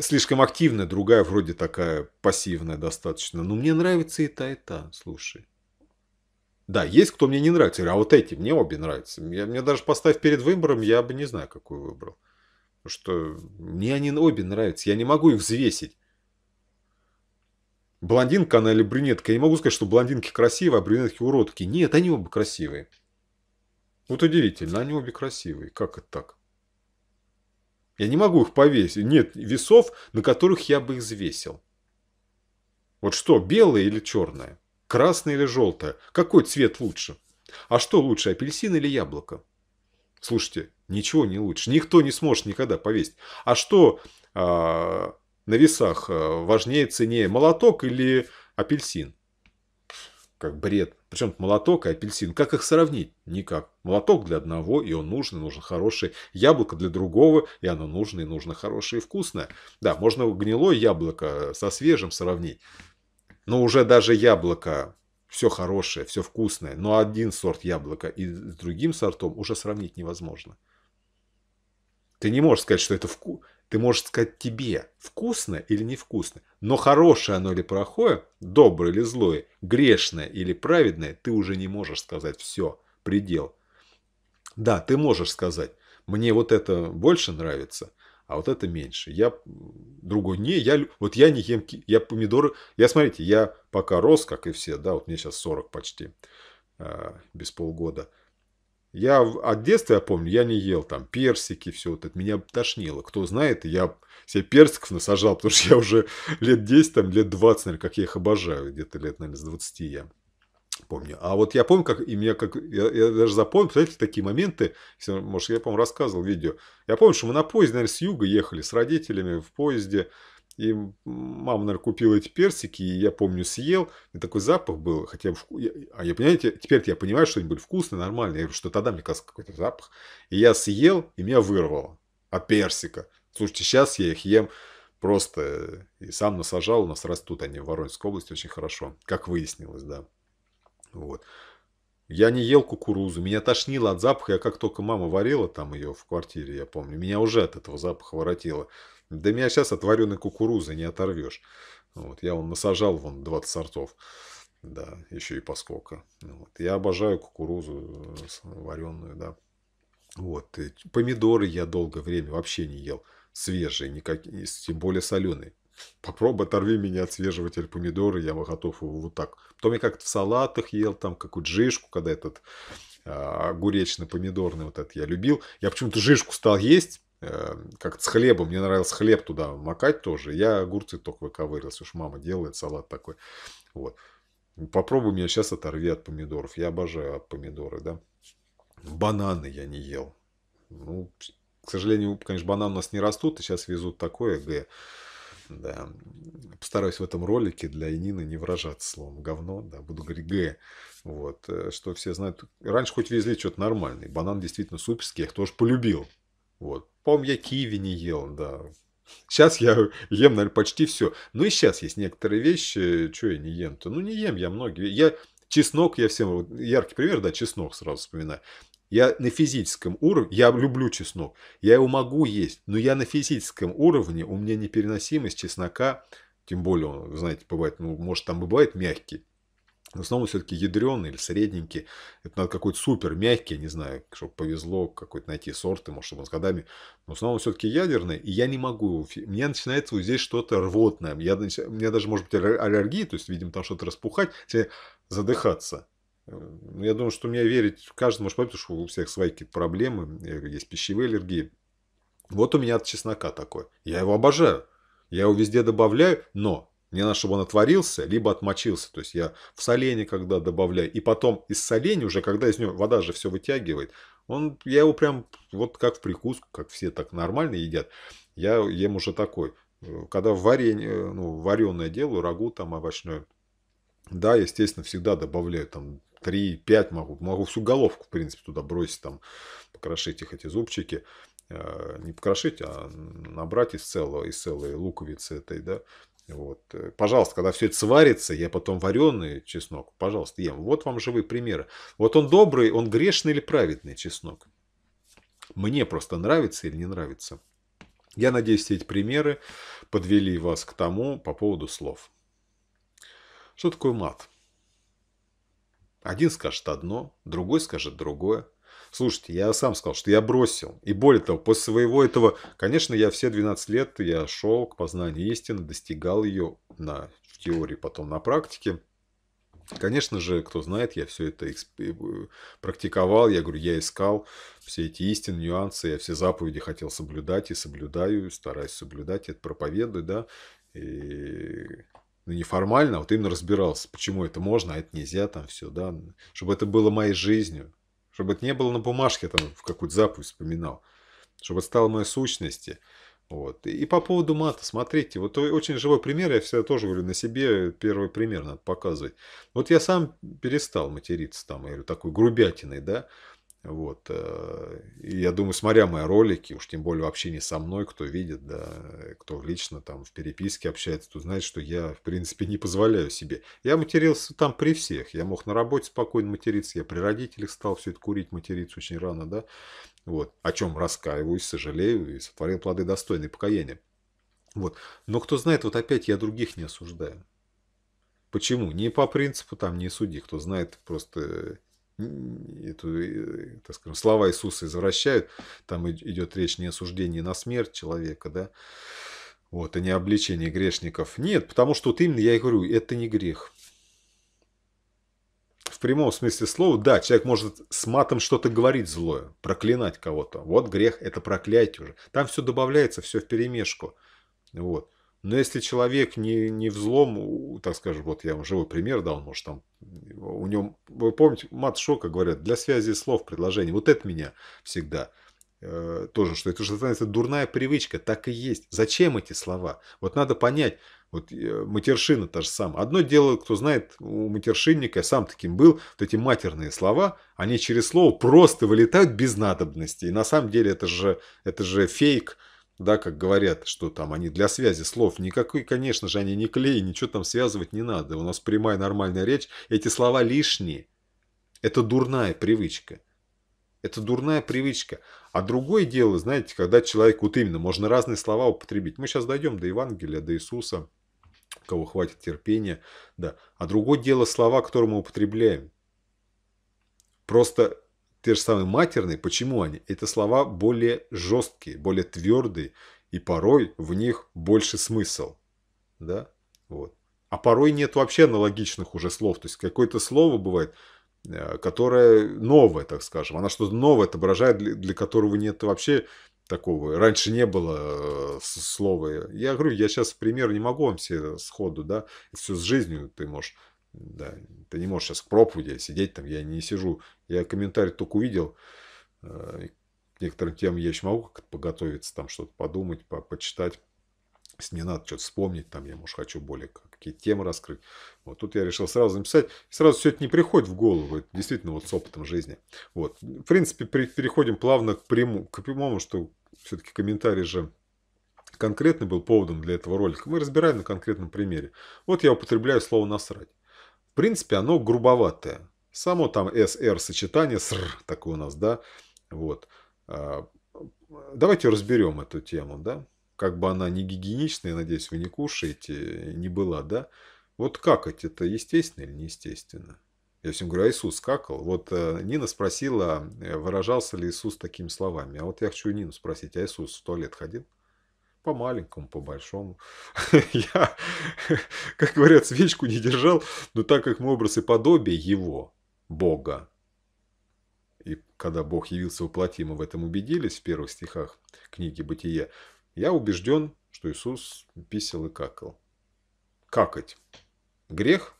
слишком активная, другая вроде такая пассивная достаточно. Но мне нравится и та, и та, слушай. Да, есть кто мне не нравится. А вот эти, мне обе нравятся. Я, мне даже поставь перед выбором, я бы не знаю, какую выбрал. Потому что мне они обе нравятся. Я не могу их взвесить. Блондинка она или брюнетка. Я не могу сказать, что блондинки красивые, а брюнетки уродки. Нет, они оба красивые. Вот удивительно, они обе красивые. Как это так? Я не могу их повесить. Нет весов, на которых я бы их взвесил. Вот что, белое или черное? Красное или желтое? Какой цвет лучше? А что лучше, апельсин или яблоко? Слушайте, ничего не лучше. Никто не сможет никогда повесить. А что э, на весах а, важнее, ценнее, молоток или апельсин? как бред. Причем молоток и апельсин. Как их сравнить? Никак. Молоток для одного, и он нужен, нужно хорошее. Яблоко для другого, и оно нужно, и нужно хорошее и вкусное. Да, можно гнилое яблоко э, со свежим сравнить. Но уже даже яблоко все хорошее, все вкусное, но один сорт яблока и с другим сортом уже сравнить невозможно. Ты не можешь сказать, что это вкус... Ты можешь сказать тебе, вкусно или невкусно, но хорошее оно или плохое, доброе или злое, грешное или праведное, ты уже не можешь сказать все, предел. Да, ты можешь сказать, мне вот это больше нравится, а вот это меньше. Я другой не, я вот я не ем, я помидоры, я смотрите, я пока рос, как и все, да, вот мне сейчас 40 почти, а, без полгода. Я от детства, я помню, я не ел там персики, все вот это. Меня тошнило. Кто знает, я себе персиков насажал, потому что я уже лет 10, там, лет 20, наверное, как я их обожаю. Где-то лет, наверное, с 20 я помню. А вот я помню, как и меня как... Я, я даже запомнил, знаете, такие моменты. Если, может, я, по-моему, рассказывал видео. Я помню, что мы на поезде, наверное, с юга ехали с родителями в поезде. И мама, наверное, купила эти персики, и я помню, съел. И такой запах был, хотя... А я, понимаете, теперь я понимаю, что они были вкусные, нормальные. Я говорю, что тогда мне казалось какой-то запах. И я съел, и меня вырвало от персика. Слушайте, сейчас я их ем просто и сам насажал. У нас растут они в Воронежской области очень хорошо, как выяснилось, да. Вот. Я не ел кукурузу, меня тошнило от запаха. Я как только мама варила там ее в квартире, я помню, меня уже от этого запаха воротило. Да меня сейчас от вареной кукурузы не оторвешь. Вот, я он насажал вон 20 сортов. Да, еще и поскольку. Вот. Я обожаю кукурузу э, вареную, да. Вот. И помидоры я долгое время вообще не ел. Свежие, никак, тем более соленые. Попробуй оторви меня от свежего теперь помидора, я готов его вот так. Потом я как-то в салатах ел, там какую-то жишку, когда этот а, огуречно-помидорный вот этот я любил. Я почему-то жишку стал есть, Эм, как с хлебом, мне нравилось хлеб туда макать тоже. Я огурцы только выковырился, уж мама делает салат такой. Вот. Попробуй меня сейчас оторви от помидоров. Я обожаю помидоры, да. Бананы я не ел. Ну, к сожалению, конечно, бананы у нас не растут, и сейчас везут такое, г Да. Постараюсь в этом ролике для Инины не выражаться словом говно, да, буду говорить г. Вот, э, что все знают. Раньше хоть везли что-то нормальное. Банан действительно суперский, я их тоже полюбил. Вот. помню, я киви не ел, да. Сейчас я ем, наверное, почти все. Ну и сейчас есть некоторые вещи, что я не ем-то. Ну не ем я многие. Я чеснок, я всем, вот яркий пример, да, чеснок сразу вспоминаю. Я на физическом уровне, я люблю чеснок, я его могу есть, но я на физическом уровне, у меня непереносимость чеснока, тем более, знаете, бывает, ну, может, там и бывает мягкий, в основном все-таки ядреный или средненькие Это надо какой-то супер мягкий, не знаю, чтобы повезло какой-то найти сорты, может, чтобы он с годами. Но в основном все-таки ядерный, и я не могу. У меня начинается вот здесь что-то рвотное. Я, у меня даже может быть аллергия, то есть, видимо, там что-то распухать, задыхаться. Э, ну, я думаю, что мне верить, каждый может понять, потому что у всех свои какие-то проблемы, э, есть пищевые аллергии. Вот у меня от чеснока такой. Я его обожаю. Я его везде добавляю, но мне надо, чтобы он отварился, либо отмочился. То есть я в соленье когда добавляю, и потом из соленья уже, когда из него вода же все вытягивает, он, я его прям вот как в прикуску, как все так нормально едят, я ем уже такой. Э, когда варенье, э, ну, вареное делаю, рагу там овощное, да, естественно, всегда добавляю там 3-5 могу, могу всю головку, в принципе, туда бросить, там, покрошить их эти зубчики, э, не покрошить, а набрать из целого, из целой луковицы этой, да, вот. Пожалуйста, когда все это сварится, я потом вареный чеснок, пожалуйста, ем. Вот вам живые примеры. Вот он добрый, он грешный или праведный чеснок? Мне просто нравится или не нравится. Я надеюсь, все эти примеры подвели вас к тому по поводу слов. Что такое мат? Один скажет одно, другой скажет другое. Слушайте, я сам сказал, что я бросил. И более того, после своего этого, конечно, я все 12 лет, я шел к познанию истины, достигал ее на, в теории, потом на практике. Конечно же, кто знает, я все это э, практиковал, я говорю, я искал все эти истины, нюансы, я все заповеди хотел соблюдать и соблюдаю, стараюсь соблюдать, это проповедую, да, и ну, не формально, а вот именно разбирался, почему это можно, а это нельзя, там все, да, чтобы это было моей жизнью, чтобы это не было на бумажке, там, в какую-то заповедь вспоминал. Чтобы это стало моей сущности. Вот. И по поводу мата, смотрите, вот очень живой пример, я всегда тоже говорю, на себе первый пример надо показывать. Вот я сам перестал материться там, я такой грубятиной, да, вот. Э, и я думаю, смотря мои ролики, уж тем более вообще не со мной, кто видит, да, кто лично там в переписке общается, то знает, что я, в принципе, не позволяю себе. Я матерился там при всех. Я мог на работе спокойно материться, я при родителях стал все это курить, материться очень рано, да. Вот. О чем раскаиваюсь, сожалею и сотворил плоды достойные покаяния. Вот. Но кто знает, вот опять я других не осуждаю. Почему? Не по принципу там не суди. Кто знает, просто э, эту, э, так скажем, слова Иисуса извращают. Там идет речь не о суждении на смерть человека, да, вот, и а не обличение грешников. Нет, потому что вот именно я и говорю, это не грех. В прямом смысле слова, да, человек может с матом что-то говорить злое, проклинать кого-то. Вот грех – это проклятие уже. Там все добавляется, все в перемешку. Вот. Но если человек не, не взлом, так скажем, вот я вам живой пример дал, может там, у него, вы помните, мат шока говорят, для связи слов, предложений, вот это меня всегда э, тоже, что это же это дурная привычка, так и есть. Зачем эти слова? Вот надо понять, вот э, матершина та же самая. Одно дело, кто знает, у матершинника, я сам таким был, вот эти матерные слова, они через слово просто вылетают без надобности. И на самом деле это же, это же фейк, да, как говорят, что там они для связи слов. Никакой, конечно же, они не клей, ничего там связывать не надо. У нас прямая нормальная речь. Эти слова лишние. Это дурная привычка. Это дурная привычка. А другое дело, знаете, когда человек, вот именно, можно разные слова употребить. Мы сейчас дойдем до Евангелия, до Иисуса, кого хватит терпения. Да. А другое дело слова, которые мы употребляем. Просто те же самые матерные, почему они? Это слова более жесткие, более твердые, и порой в них больше смысл. Да? Вот. А порой нет вообще аналогичных уже слов. То есть какое-то слово бывает, э, которое новое, так скажем. Она что-то новое отображает, для, для которого нет вообще такого. Раньше не было э, слова. Я говорю, я сейчас пример не могу вам все сходу, да, все с жизнью ты можешь да, ты не можешь сейчас к проповеди сидеть там, я не сижу. Я комментарий только увидел. К э, некоторым темам я еще могу как-то подготовиться, там что-то подумать, по почитать. Если мне надо что-то вспомнить, там я, может, хочу более какие-то темы раскрыть. Вот тут я решил сразу написать. сразу все это не приходит в голову. Это действительно вот с опытом жизни. Вот. В принципе, переходим плавно к, прямому, к прямому, что все-таки комментарий же конкретно был поводом для этого ролика. Мы разбираем на конкретном примере. Вот я употребляю слово «насрать» принципе, оно грубоватое. Само там SR сочетание, СР такое у нас, да, вот. А, давайте разберем эту тему, да. Как бы она не гигиеничная, надеюсь, вы не кушаете, не была, да. Вот какать это, естественно или неестественно? Я всем говорю, а Иисус какал? Вот э, Нина спросила, э, выражался ли Иисус такими словами. А вот я хочу Нину спросить, а Иисус в туалет ходил? по маленькому, по большому. Я, как говорят, свечку не держал, но так как мы образ и подобие его, Бога, и когда Бог явился уплотимо в этом убедились в первых стихах книги «Бытие», я убежден, что Иисус писал и какал. Какать. Грех?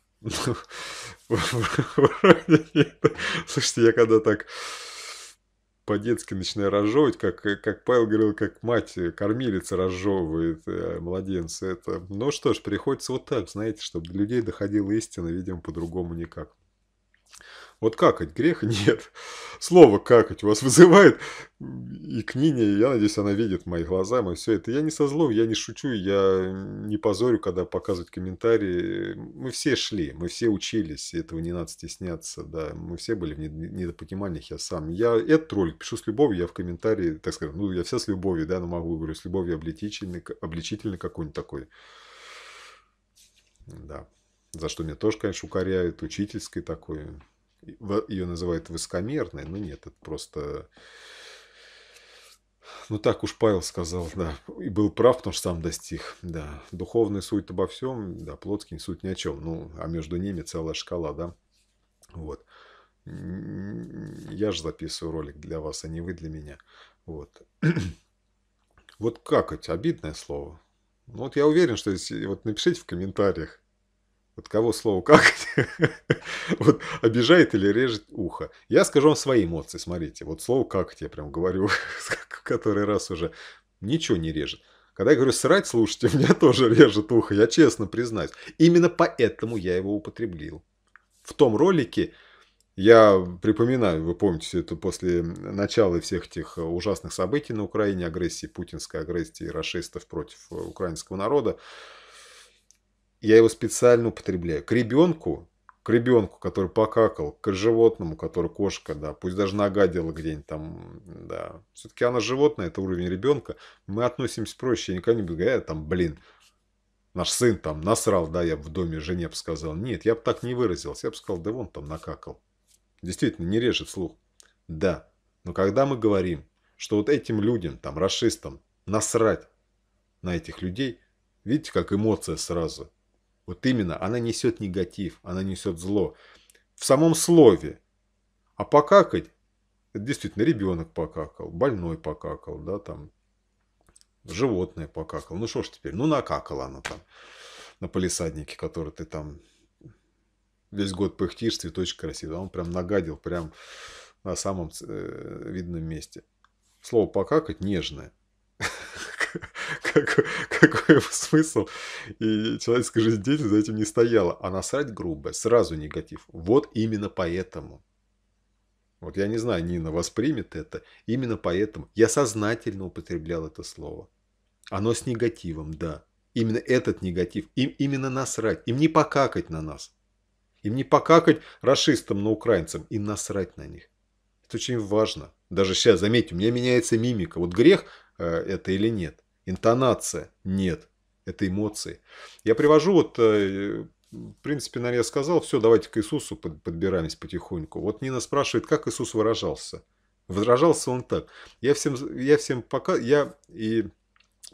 Слушайте, я когда так по-детски начинаю разжевывать, как, э, как Павел говорил, как мать э, кормилица разжевывает э, младенца. Это, ну что ж, приходится вот так, знаете, чтобы до людей доходила истина, видимо, по-другому никак. Вот какать грех? Нет. Слово какать вас вызывает. И книга, я надеюсь, она видит мои глаза, мои все это. Я не со злом, я не шучу, я не позорю, когда показывать комментарии. Мы все шли, мы все учились, этого не надо стесняться, да. Мы все были в недопониманиях, я сам. Я этот ролик пишу с любовью, я в комментарии, так сказать, ну, я вся с любовью, да, но могу, говорить с любовью обличительный, обличительный какой-нибудь такой. Да. За что мне тоже, конечно, укоряют, учительской такой. Ее называют высокомерной, но нет, это просто... Ну так уж Павел сказал, да, и был прав, потому что сам достиг, да. Духовная суть обо всем, да, плотский суть ни о чем, ну, а между ними целая шкала, да. Вот. Я же записываю ролик для вас, а не вы для меня. Вот. вот как это? Обидное слово. Ну, вот я уверен, что если, вот напишите в комментариях, вот кого слово как, вот обижает или режет ухо. Я скажу вам свои эмоции, смотрите. Вот слово как я прям говорю, который раз уже ничего не режет. Когда я говорю срать, слушайте, меня тоже режет ухо, я честно признаюсь. Именно поэтому я его употребил. В том ролике, я припоминаю, вы помните, все это после начала всех этих ужасных событий на Украине, агрессии путинской, агрессии расистов против э, украинского народа, я его специально употребляю. К ребенку, к ребенку, который покакал, к животному, который кошка, да, пусть даже нагадила где-нибудь там, да. Все-таки она животное, это уровень ребенка. Мы относимся проще, я никогда не буду говорить, «Э, там, блин, наш сын там насрал, да, я в доме жене бы сказал. Нет, я бы так не выразился. Я бы сказал, да вон там накакал. Действительно, не режет слух. Да, но когда мы говорим, что вот этим людям, там, расистам, насрать на этих людей, видите, как эмоция сразу – вот именно, она несет негатив, она несет зло. В самом слове. А покакать, это действительно ребенок покакал, больной покакал, да, там, животное покакал. Ну что ж теперь, ну накакала она там на полисаднике, который ты там весь год пыхтишь, цветочек красивый. А он прям нагадил, прям на самом э, видном месте. Слово «покакать» нежное. какой, его смысл? И человеческая жизнедеятельность за этим не стояла. А насрать грубо, сразу негатив. Вот именно поэтому. Вот я не знаю, Нина воспримет это. Именно поэтому я сознательно употреблял это слово. Оно с негативом, да. Именно этот негатив. Им именно насрать. Им не покакать на нас. Им не покакать расистам на украинцам. Им насрать на них. Это очень важно. Даже сейчас, заметьте, у меня меняется мимика. Вот грех Э, это или нет. Интонация – нет. Это эмоции. Я привожу вот э, в принципе, наверное, я сказал, все, давайте к Иисусу подбираемся потихоньку. Вот Нина спрашивает, как Иисус выражался. Выражался он так. Я всем, я всем пока, я и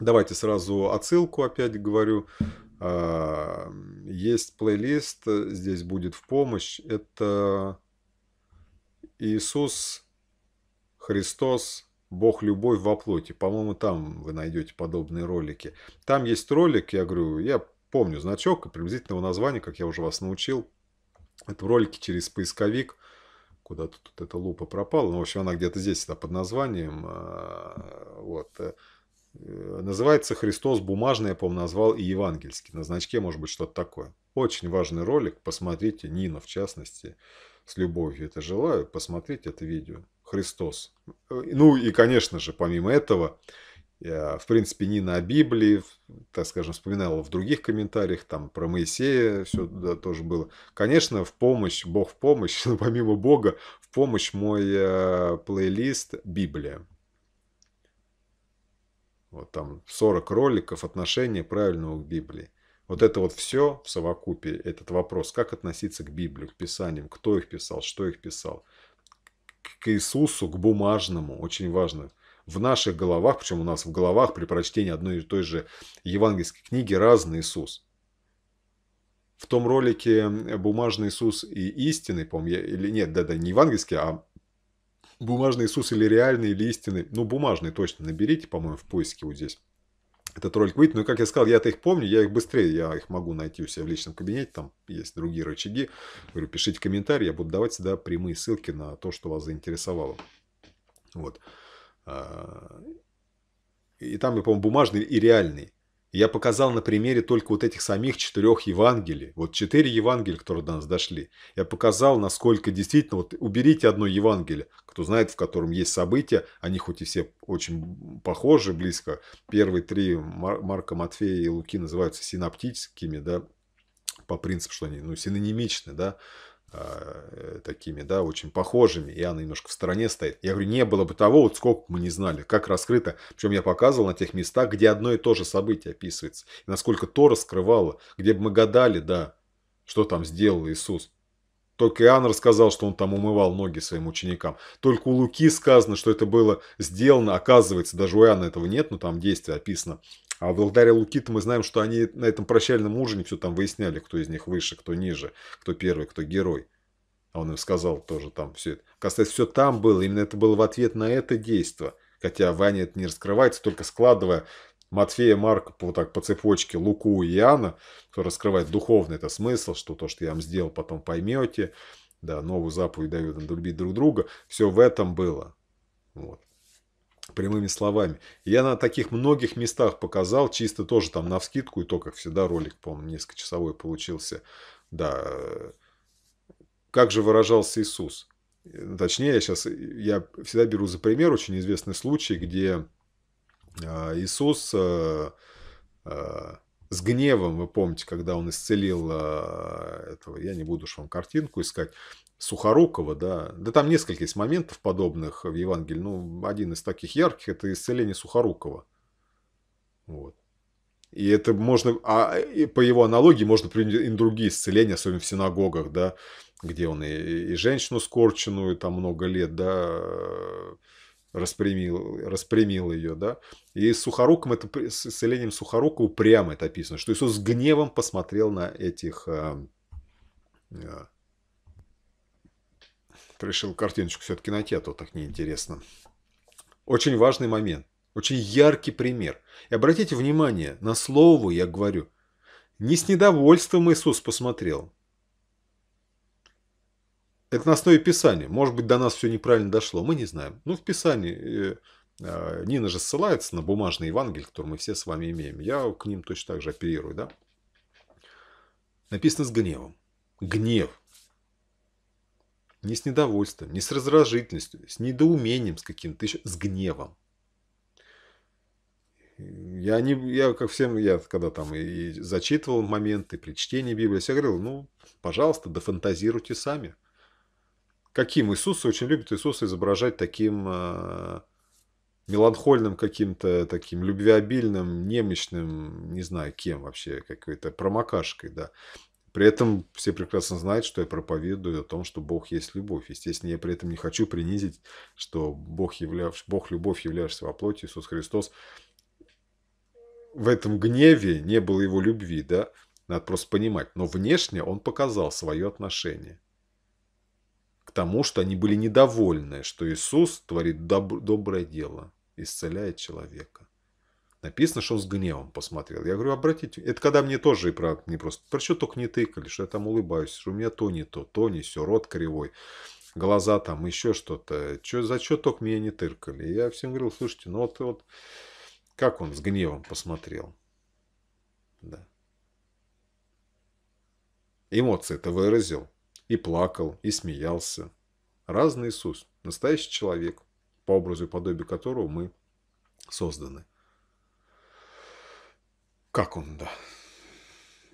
давайте сразу отсылку опять говорю. А, есть плейлист, здесь будет в помощь. Это Иисус Христос Бог любовь во плоти. По-моему, там вы найдете подобные ролики. Там есть ролик, я говорю, я помню значок и приблизительного названия, как я уже вас научил. Это в ролике через поисковик. Куда тут эта лупа пропала. Ну, в общем, она где-то здесь, да, под названием. А, вот. Э, называется «Христос бумажный», я, по-моему, назвал и евангельский. На значке может быть что-то такое. Очень важный ролик. Посмотрите, Нина, в частности, с любовью это желаю. Посмотрите это видео. Христос. Ну и, конечно же, помимо этого, в принципе, Нина на Библии, так скажем, вспоминал в других комментариях, там про Моисея все да, тоже было. Конечно, в помощь, Бог в помощь, но помимо Бога, в помощь мой э, плейлист «Библия». Вот там 40 роликов отношения правильного к Библии. Вот это вот все в совокупе, этот вопрос, как относиться к Библии, к Писаниям, кто их писал, что их писал – к Иисусу, к бумажному, очень важно. В наших головах, причем у нас в головах при прочтении одной и той же евангельской книги разный Иисус. В том ролике э, «Бумажный Иисус и истинный», помню, или нет, да-да, не евангельский, а «Бумажный Иисус» или «Реальный», или «Истинный». Ну, «Бумажный» точно наберите, по-моему, в поиске вот здесь этот ролик выйдет. но, ну, как я сказал, я-то их помню, я их быстрее, я их могу найти у себя в личном кабинете, там есть другие рычаги. Говорю, пишите комментарии, я буду давать сюда прямые ссылки на то, что вас заинтересовало. Вот. А, и там, я, по-моему, бумажный и реальный. Я показал на примере только вот этих самих четырех Евангелий. Вот четыре Евангелия, которые до нас дошли. Я показал, насколько действительно, вот уберите одно Евангелие, кто знает, в котором есть события, они хоть и все очень похожи, близко. Первые три Марка, Матфея и Луки называются синаптическими, да, по принципу, что они ну, синонимичны, да, а, э, такими, да, очень похожими, и она немножко в стороне стоит. Я говорю, не было бы того, вот сколько мы не знали, как раскрыто. Причем я показывал на тех местах, где одно и то же событие описывается. И насколько то раскрывало, где бы мы гадали, да, что там сделал Иисус. Только Иоанн рассказал, что он там умывал ноги своим ученикам. Только у Луки сказано, что это было сделано. Оказывается, даже у Иоанна этого нет, но там действие описано. А благодаря Лукиту мы знаем, что они на этом прощальном ужине все там выясняли, кто из них выше, кто ниже, кто первый, кто герой. А он им сказал тоже там все это. Кстати, все там было, именно это было в ответ на это действие, Хотя Ваня это не раскрывается, только складывая Матфея, Марка вот так по цепочке, Луку и Иоанна, кто раскрывает духовный это смысл, что то, что я вам сделал, потом поймете. Да, новую заповедь дают любить друг друга. Все в этом было. Вот прямыми словами. Я на таких многих местах показал, чисто тоже там на навскидку, и то, как всегда, ролик, по-моему, несколько получился. Да, э, как же выражался Иисус? Точнее, я сейчас, я всегда беру за пример очень известный случай, где э, Иисус э, с гневом, вы помните, когда он исцелил этого, я не буду уж вам картинку искать, Сухорукова, да. Да там несколько есть моментов подобных в Евангелии. Ну, один из таких ярких – это исцеление Сухорукова. Вот. И это можно, а и по его аналогии можно принять и другие исцеления, особенно в синагогах, да, где он и, и женщину скорченную там много лет, да, распрямил, распрямил ее, да. И с Сухоруком, это, с исцелением Сухорукова прямо это описано, что Иисус с гневом посмотрел на этих э, э, решил картиночку все-таки найти, а то так неинтересно. Очень важный момент, очень яркий пример. И обратите внимание, на слово я говорю. Не с недовольством Иисус посмотрел. Это на основе Писания. Может быть, до нас все неправильно дошло, мы не знаем. Ну, в Писании э, э, Нина же ссылается на бумажный Евангелие, который мы все с вами имеем. Я к ним точно так же оперирую, да? Написано с гневом. Гнев – не с недовольством, не с раздражительностью, с недоумением, с каким-то еще, с гневом. Я, не, я как всем, я когда там и зачитывал моменты при чтении Библии, я говорил, ну, пожалуйста, дофантазируйте сами. Каким Иисус, очень любит Иисуса изображать таким э, меланхольным каким-то, таким любвеобильным, немощным, не знаю кем вообще, какой-то промокашкой, да. При этом все прекрасно знают, что я проповедую о том, что Бог есть любовь. Естественно, я при этом не хочу принизить, что Бог, являв... Бог любовь, являешься во плоти, Иисус Христос. В этом гневе не было его любви, да? Надо просто понимать. Но внешне он показал свое отношение к тому, что они были недовольны, что Иисус творит доб... доброе дело, исцеляет человека. Написано, что с гневом посмотрел. Я говорю, обратите. Это когда мне тоже и про не просто. Про что только не тыкали, что я там улыбаюсь, что у меня то не то, то не все, рот кривой, глаза там, еще что-то. Че, за что только меня не тыркали? Я всем говорил, слушайте, ну вот, вот как он с гневом посмотрел. Да. Эмоции это выразил. И плакал, и смеялся. Разный Иисус, настоящий человек, по образу и подобию которого мы созданы. Как он, да.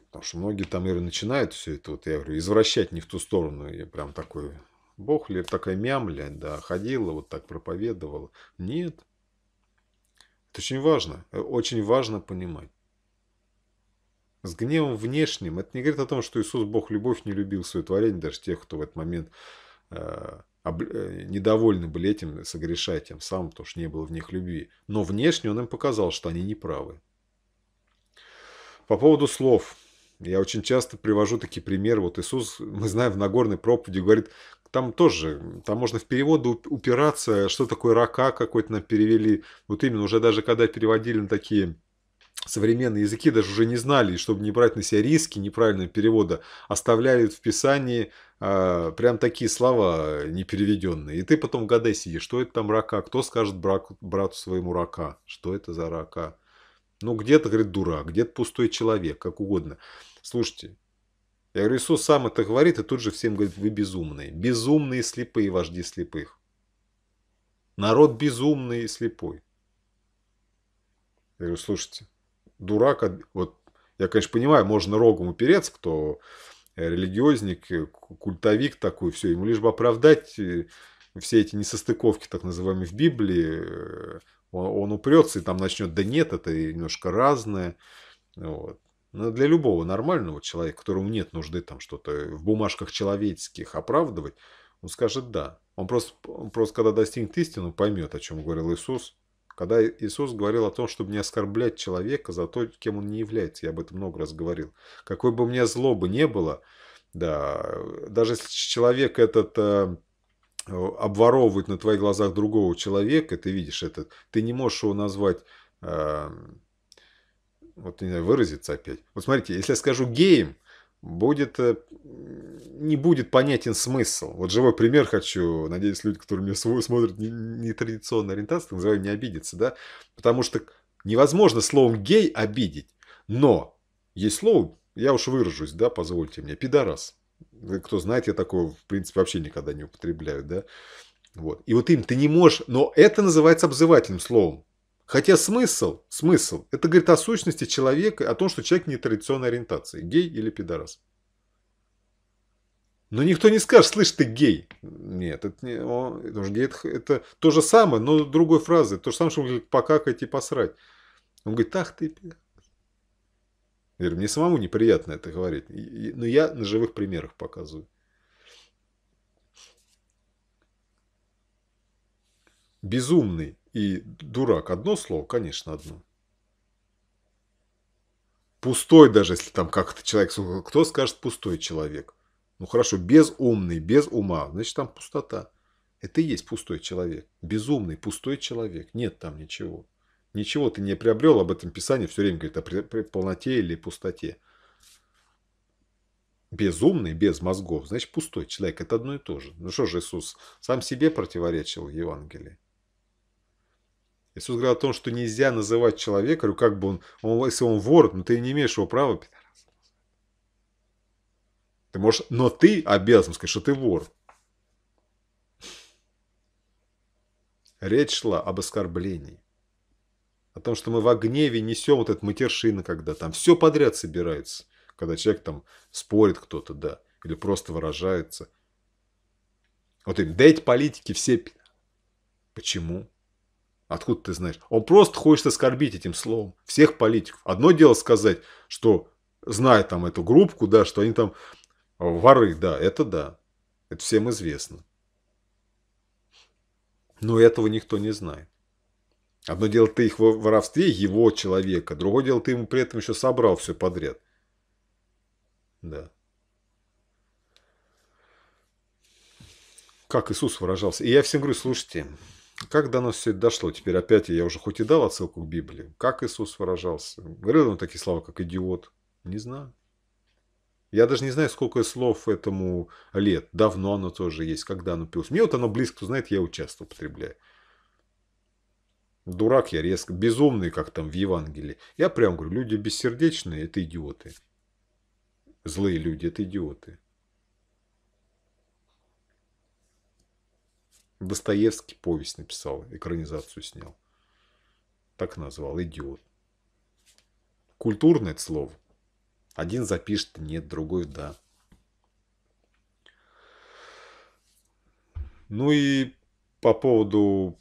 Потому что многие там, наверное, начинают все это, вот я говорю, извращать не в ту сторону. Я прям такой, бог ли, такая мямля, да, ходила, вот так проповедовала. Нет. Это очень важно. Э, очень важно понимать. С гневом внешним. Это не говорит о том, что Иисус, Бог, любовь не любил свое творение, даже тех, кто в этот момент э, э, недовольны были этим, согрешая тем самым, потому что не было в них любви. Но внешне он им показал, что они неправы. По поводу слов. Я очень часто привожу такие примеры. Вот Иисус, мы знаем, в Нагорной проповеди говорит, там тоже, там можно в переводы упираться, что такое рака какой-то нам перевели. Вот именно уже даже когда переводили на такие современные языки, даже уже не знали, и чтобы не брать на себя риски неправильного перевода, оставляли в Писании э, прям такие слова непереведенные. И ты потом гадай сидишь, что это там рака, кто скажет брак, брату своему рака, что это за рака. Ну, где-то, говорит, дурак, где-то пустой человек, как угодно. Слушайте, я говорю, Иисус сам это говорит, и тут же всем говорит, вы безумные. Безумные слепые вожди слепых. Народ безумный и слепой. Я говорю, слушайте, дурак, а, вот я, конечно, понимаю, можно рогом упереться, кто э, религиозник, э, культовик такой, все, ему лишь бы оправдать э, все эти несостыковки, так называемые, в Библии, он, он упрется и там начнет, да нет, это немножко разное. Вот. Но ну, для любого нормального человека, которому нет нужды там что-то в бумажках человеческих оправдывать, он скажет «да». Он просто, он просто когда достигнет истину, поймет, о чем говорил Иисус. Когда Иисус говорил о том, чтобы не оскорблять человека за то, кем он не является, я об этом много раз говорил. Какой бы у меня злобы не было, да, даже если человек этот э, Э, обворовывают на твоих глазах другого человека, ты видишь этот, ты не можешь его назвать, э, вот не знаю, выразиться опять. Вот смотрите, если я скажу гейм, будет, э, не будет понятен смысл. Вот живой пример хочу, надеюсь, люди, которые меня смотрят нетрадиционной не ориентации, называю, не обидятся, да, потому что невозможно словом гей обидеть, но есть слово, я уж выражусь, да, позвольте мне, пидорас. Э, кто знает, я такого, в принципе, вообще никогда не употребляю, да. Вот. И вот им ты не можешь, но это называется обзывательным словом. Хотя смысл, смысл, это говорит о сущности человека, о том, что человек нетрадиционной ориентации, гей или пидорас. Но никто не скажет, слышь, ты гей. Нет, это, не, о, это, уже гей, это, это то же самое, но другой фразы. То же самое, что он говорит, покакать и посрать. Он говорит, ах ты пидорас. Я говорю, мне самому неприятно это говорить, но я на живых примерах показываю. Безумный и дурак. Одно слово, конечно, одно. Пустой даже, если там как-то человек... Кто скажет пустой человек? Ну хорошо, безумный, без ума, значит там пустота. Это и есть пустой человек. Безумный, пустой человек. Нет там ничего. Ничего ты не приобрел, об этом Писании все время говорит о полноте или пустоте. Безумный, без мозгов, значит пустой человек. Это одно и то же. Ну что же Иисус сам себе противоречил Евангелии? Иисус говорил о том, что нельзя называть человека, как бы он, он, если он вор, но ну ты не имеешь его права, Ты можешь, но ты обязан сказать, что ты вор. Речь шла об оскорблении о том, что мы в гневе несем вот этот матершина, когда там все подряд собирается, когда человек там спорит кто-то, да, или просто выражается. Вот им дайте политики все. Почему? Откуда ты знаешь? Он просто хочет оскорбить этим словом всех политиков. Одно дело сказать, что зная там эту группку, да, что они там э, воры, да, это да. Это всем известно. Но этого никто не знает. Одно дело ты их в воровстве, его человека, другое дело ты ему при этом еще собрал все подряд. Да. Как Иисус выражался. И я всем говорю, слушайте, как до нас все это дошло? Теперь опять я уже хоть и дал отсылку к Библии. Как Иисус выражался? Говорил он такие слова, как идиот? Не знаю. Я даже не знаю, сколько слов этому лет. Давно оно тоже есть, когда оно пилось. Мне вот оно близко, кто знает, я его часто употребляю. Дурак я резко, безумный, как там в Евангелии. Я прям говорю, люди бессердечные – это идиоты. Злые люди – это идиоты. Достоевский повесть написал, экранизацию снял. Так назвал, идиот. Культурное слово. Один запишет «нет», другой «да». Ну и по поводу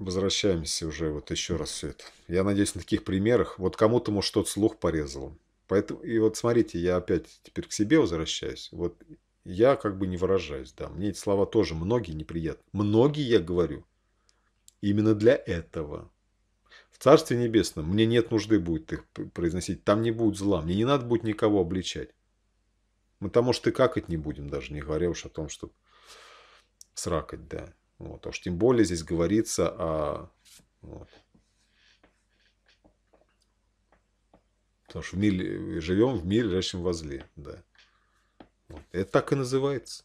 Возвращаемся уже вот еще раз все это. Я надеюсь, на таких примерах. Вот кому-то, может, тот слух порезал Поэтому, и вот смотрите, я опять теперь к себе возвращаюсь. Вот я как бы не выражаюсь, да. Мне эти слова тоже многие неприятны. Многие я говорю. Именно для этого. В Царстве Небесном мне нет нужды будет их произносить. Там не будет зла. Мне не надо будет никого обличать. Мы там, может, и какать не будем даже, не говоря уж о том, чтобы сракать, да. Вот. А уж тем более здесь говорится о... Вот. Потому что в мире, живем в мире, лежащем возле. Да. Вот. Это так и называется.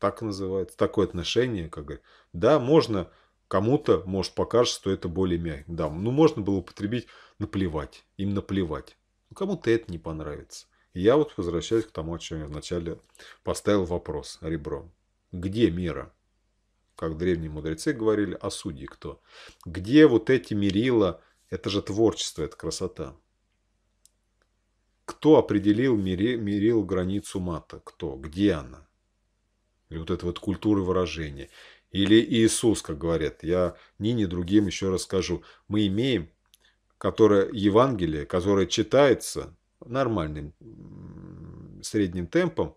Так и называется. Такое отношение, как говорят. Да, можно кому-то, может, покажется, что это более мягко. Да, ну можно было употребить наплевать. Им наплевать. Ну, кому-то это не понравится. Я вот возвращаюсь к тому, о чем я вначале поставил вопрос ребром. Где мера? как древние мудрецы говорили, о а судьи кто? Где вот эти мерила? Это же творчество, это красота. Кто определил, мери, мерил границу мата? Кто? Где она? Или вот это вот культура выражения. Или Иисус, как говорят. Я ни ни другим еще раз скажу. Мы имеем, которое Евангелие, которое читается нормальным средним темпом,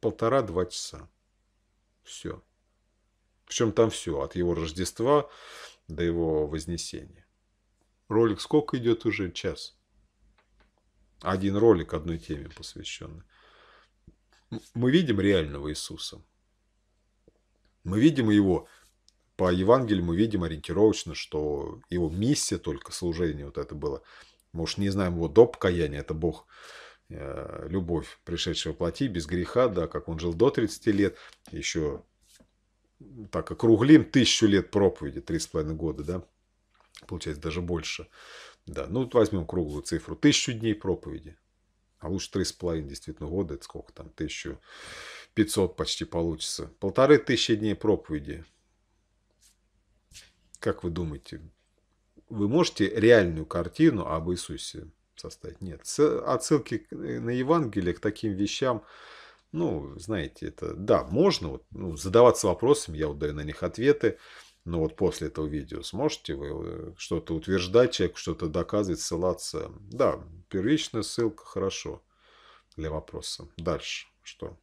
полтора-два часа. Все. Причем там все, от его Рождества до его Вознесения. Ролик сколько идет уже? Час. Один ролик одной теме посвященный. Мы видим реального Иисуса. Мы видим его, по Евангелию мы видим ориентировочно, что его миссия только служение вот это было. Мы уж не знаем его до покаяния, это Бог э, любовь пришедшего плоти без греха, да, как он жил до 30 лет, еще так округлим, тысячу лет проповеди, три с половиной года, да, получается даже больше. Да, ну вот возьмем круглую цифру, тысячу дней проповеди, а лучше три с половиной действительно года, это сколько там, тысячу пятьсот почти получится. Полторы тысячи дней проповеди. Как вы думаете, вы можете реальную картину об Иисусе составить? Нет. Отсылки э, на Евангелие к таким вещам – ну, знаете, это да, можно вот, ну, задаваться вопросами, я вот даю на них ответы. Но вот после этого видео сможете вы э, что-то утверждать, человек что-то доказывать, ссылаться. Да, первичная ссылка хорошо для вопроса. Дальше что?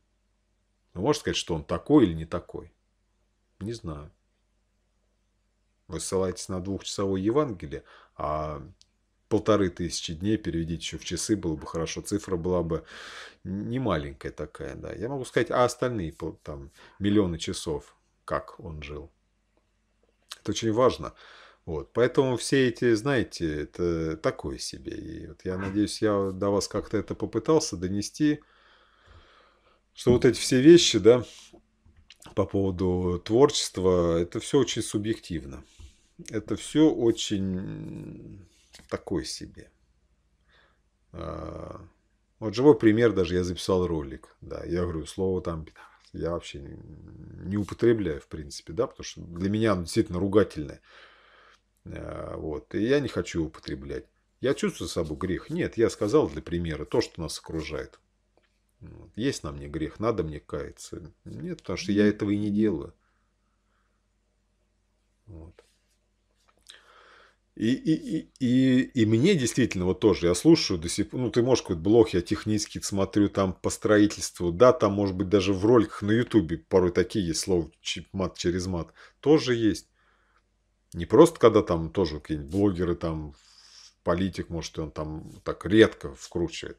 Вы можете сказать, что он такой или не такой? Не знаю. Вы ссылаетесь на двухчасовое Евангелие, а полторы тысячи дней переведить еще в часы было бы хорошо. Цифра была бы не маленькая такая, да. Я могу сказать, а остальные там миллионы часов, как он жил. Это очень важно. Вот, поэтому все эти, знаете, это такое себе. И вот я надеюсь, я до вас как-то это попытался донести, что вот эти все вещи, да, по поводу творчества, это все очень субъективно. Это все очень такой себе. А, вот живой пример, даже я записал ролик, да, я говорю, слово там я вообще не употребляю, в принципе, да, потому что для меня оно действительно ругательное. А, вот, и я не хочу употреблять. Я чувствую собой грех? Нет, я сказал для примера то, что нас окружает. Есть на мне грех, надо мне каяться. Нет, потому что я этого и не делаю. Вот. И, и, и, и мне действительно вот тоже, я слушаю до сих пор, ну ты можешь какой-то блог, я технически смотрю там по строительству, да, там может быть даже в роликах на ютубе порой такие есть слова мат через мат, тоже есть. Не просто когда там тоже какие-нибудь блогеры там, политик может он там так редко вкручивает.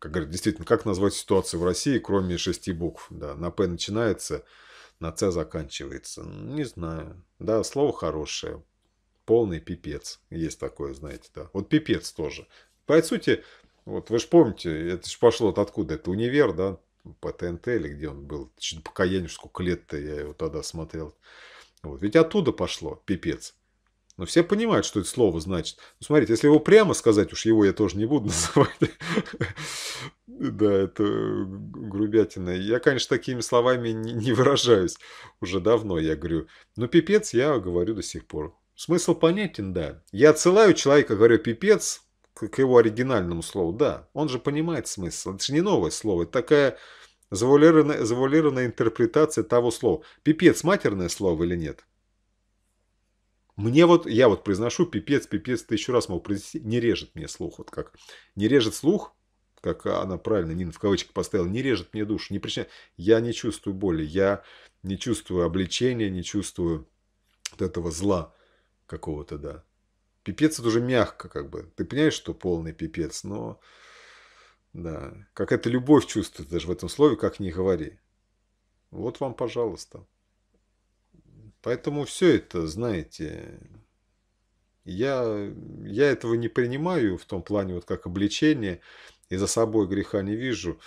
Как говорят, действительно, как назвать ситуацию в России, кроме шести букв, да, на П начинается, на ц заканчивается, не знаю, да, слово хорошее, полный пипец. Есть такое, знаете, да. Вот пипец тоже. По сути, вот вы же помните, это же пошло от откуда? Это универ, да, по ТНТ или где он был. Чуть покаяние, сколько лет-то я его тогда смотрел. Вот. Ведь оттуда пошло пипец. Но ну, все понимают, что это слово значит. Ну, смотрите, если его прямо сказать, уж его я тоже не буду называть. Да, это грубятина. Я, конечно, такими словами не выражаюсь уже давно. Я говорю, ну, пипец я говорю до сих пор. Смысл понятен, да. Я отсылаю человека, говорю, пипец, к, его оригинальному слову, да. Он же понимает смысл. Это же не новое слово. Это такая завуалированная, завуалированная интерпретация того слова. Пипец матерное слово или нет? Мне вот, я вот произношу пипец, пипец, ты еще раз мог произнести, не режет мне слух, вот как. Не режет слух, как она правильно, Нина в кавычках поставила, не режет мне душу, не причиняет. Я не чувствую боли, я не чувствую обличения, не чувствую вот этого зла какого-то, да. Пипец это уже мягко, как бы. Ты понимаешь, что полный пипец, но... Да, какая-то любовь чувствуется даже в этом слове, как не говори. Вот вам, пожалуйста. Поэтому все это, знаете, я, я этого не принимаю в том плане, вот как обличение, и за собой греха не вижу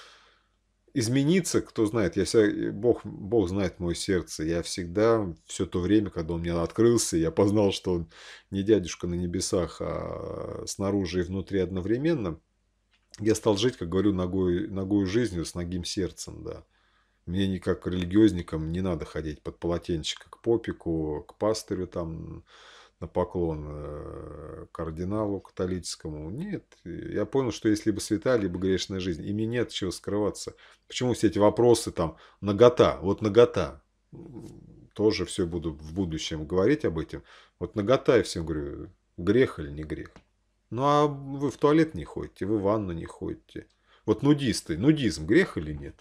измениться, кто знает, я вся, э, Бог, Бог знает мое сердце, я всегда, все то время, когда он мне открылся, я познал, что он не дядюшка на небесах, а снаружи и внутри одновременно, я стал жить, как говорю, ногой, ногой жизнью, с ногим сердцем, да. Мне не как религиозникам не надо ходить под полотенчик к попику, к пастырю там, на поклон э, кардиналу католическому. Нет, я понял, что есть либо святая, либо грешная жизнь. И мне нет чего скрываться. Почему все эти вопросы там, нагота, вот нагота, тоже все буду в будущем говорить об этом. Вот нагота я всем говорю, грех или не грех. Ну а вы в туалет не ходите, вы в ванну не ходите. Вот нудисты, нудизм грех или нет?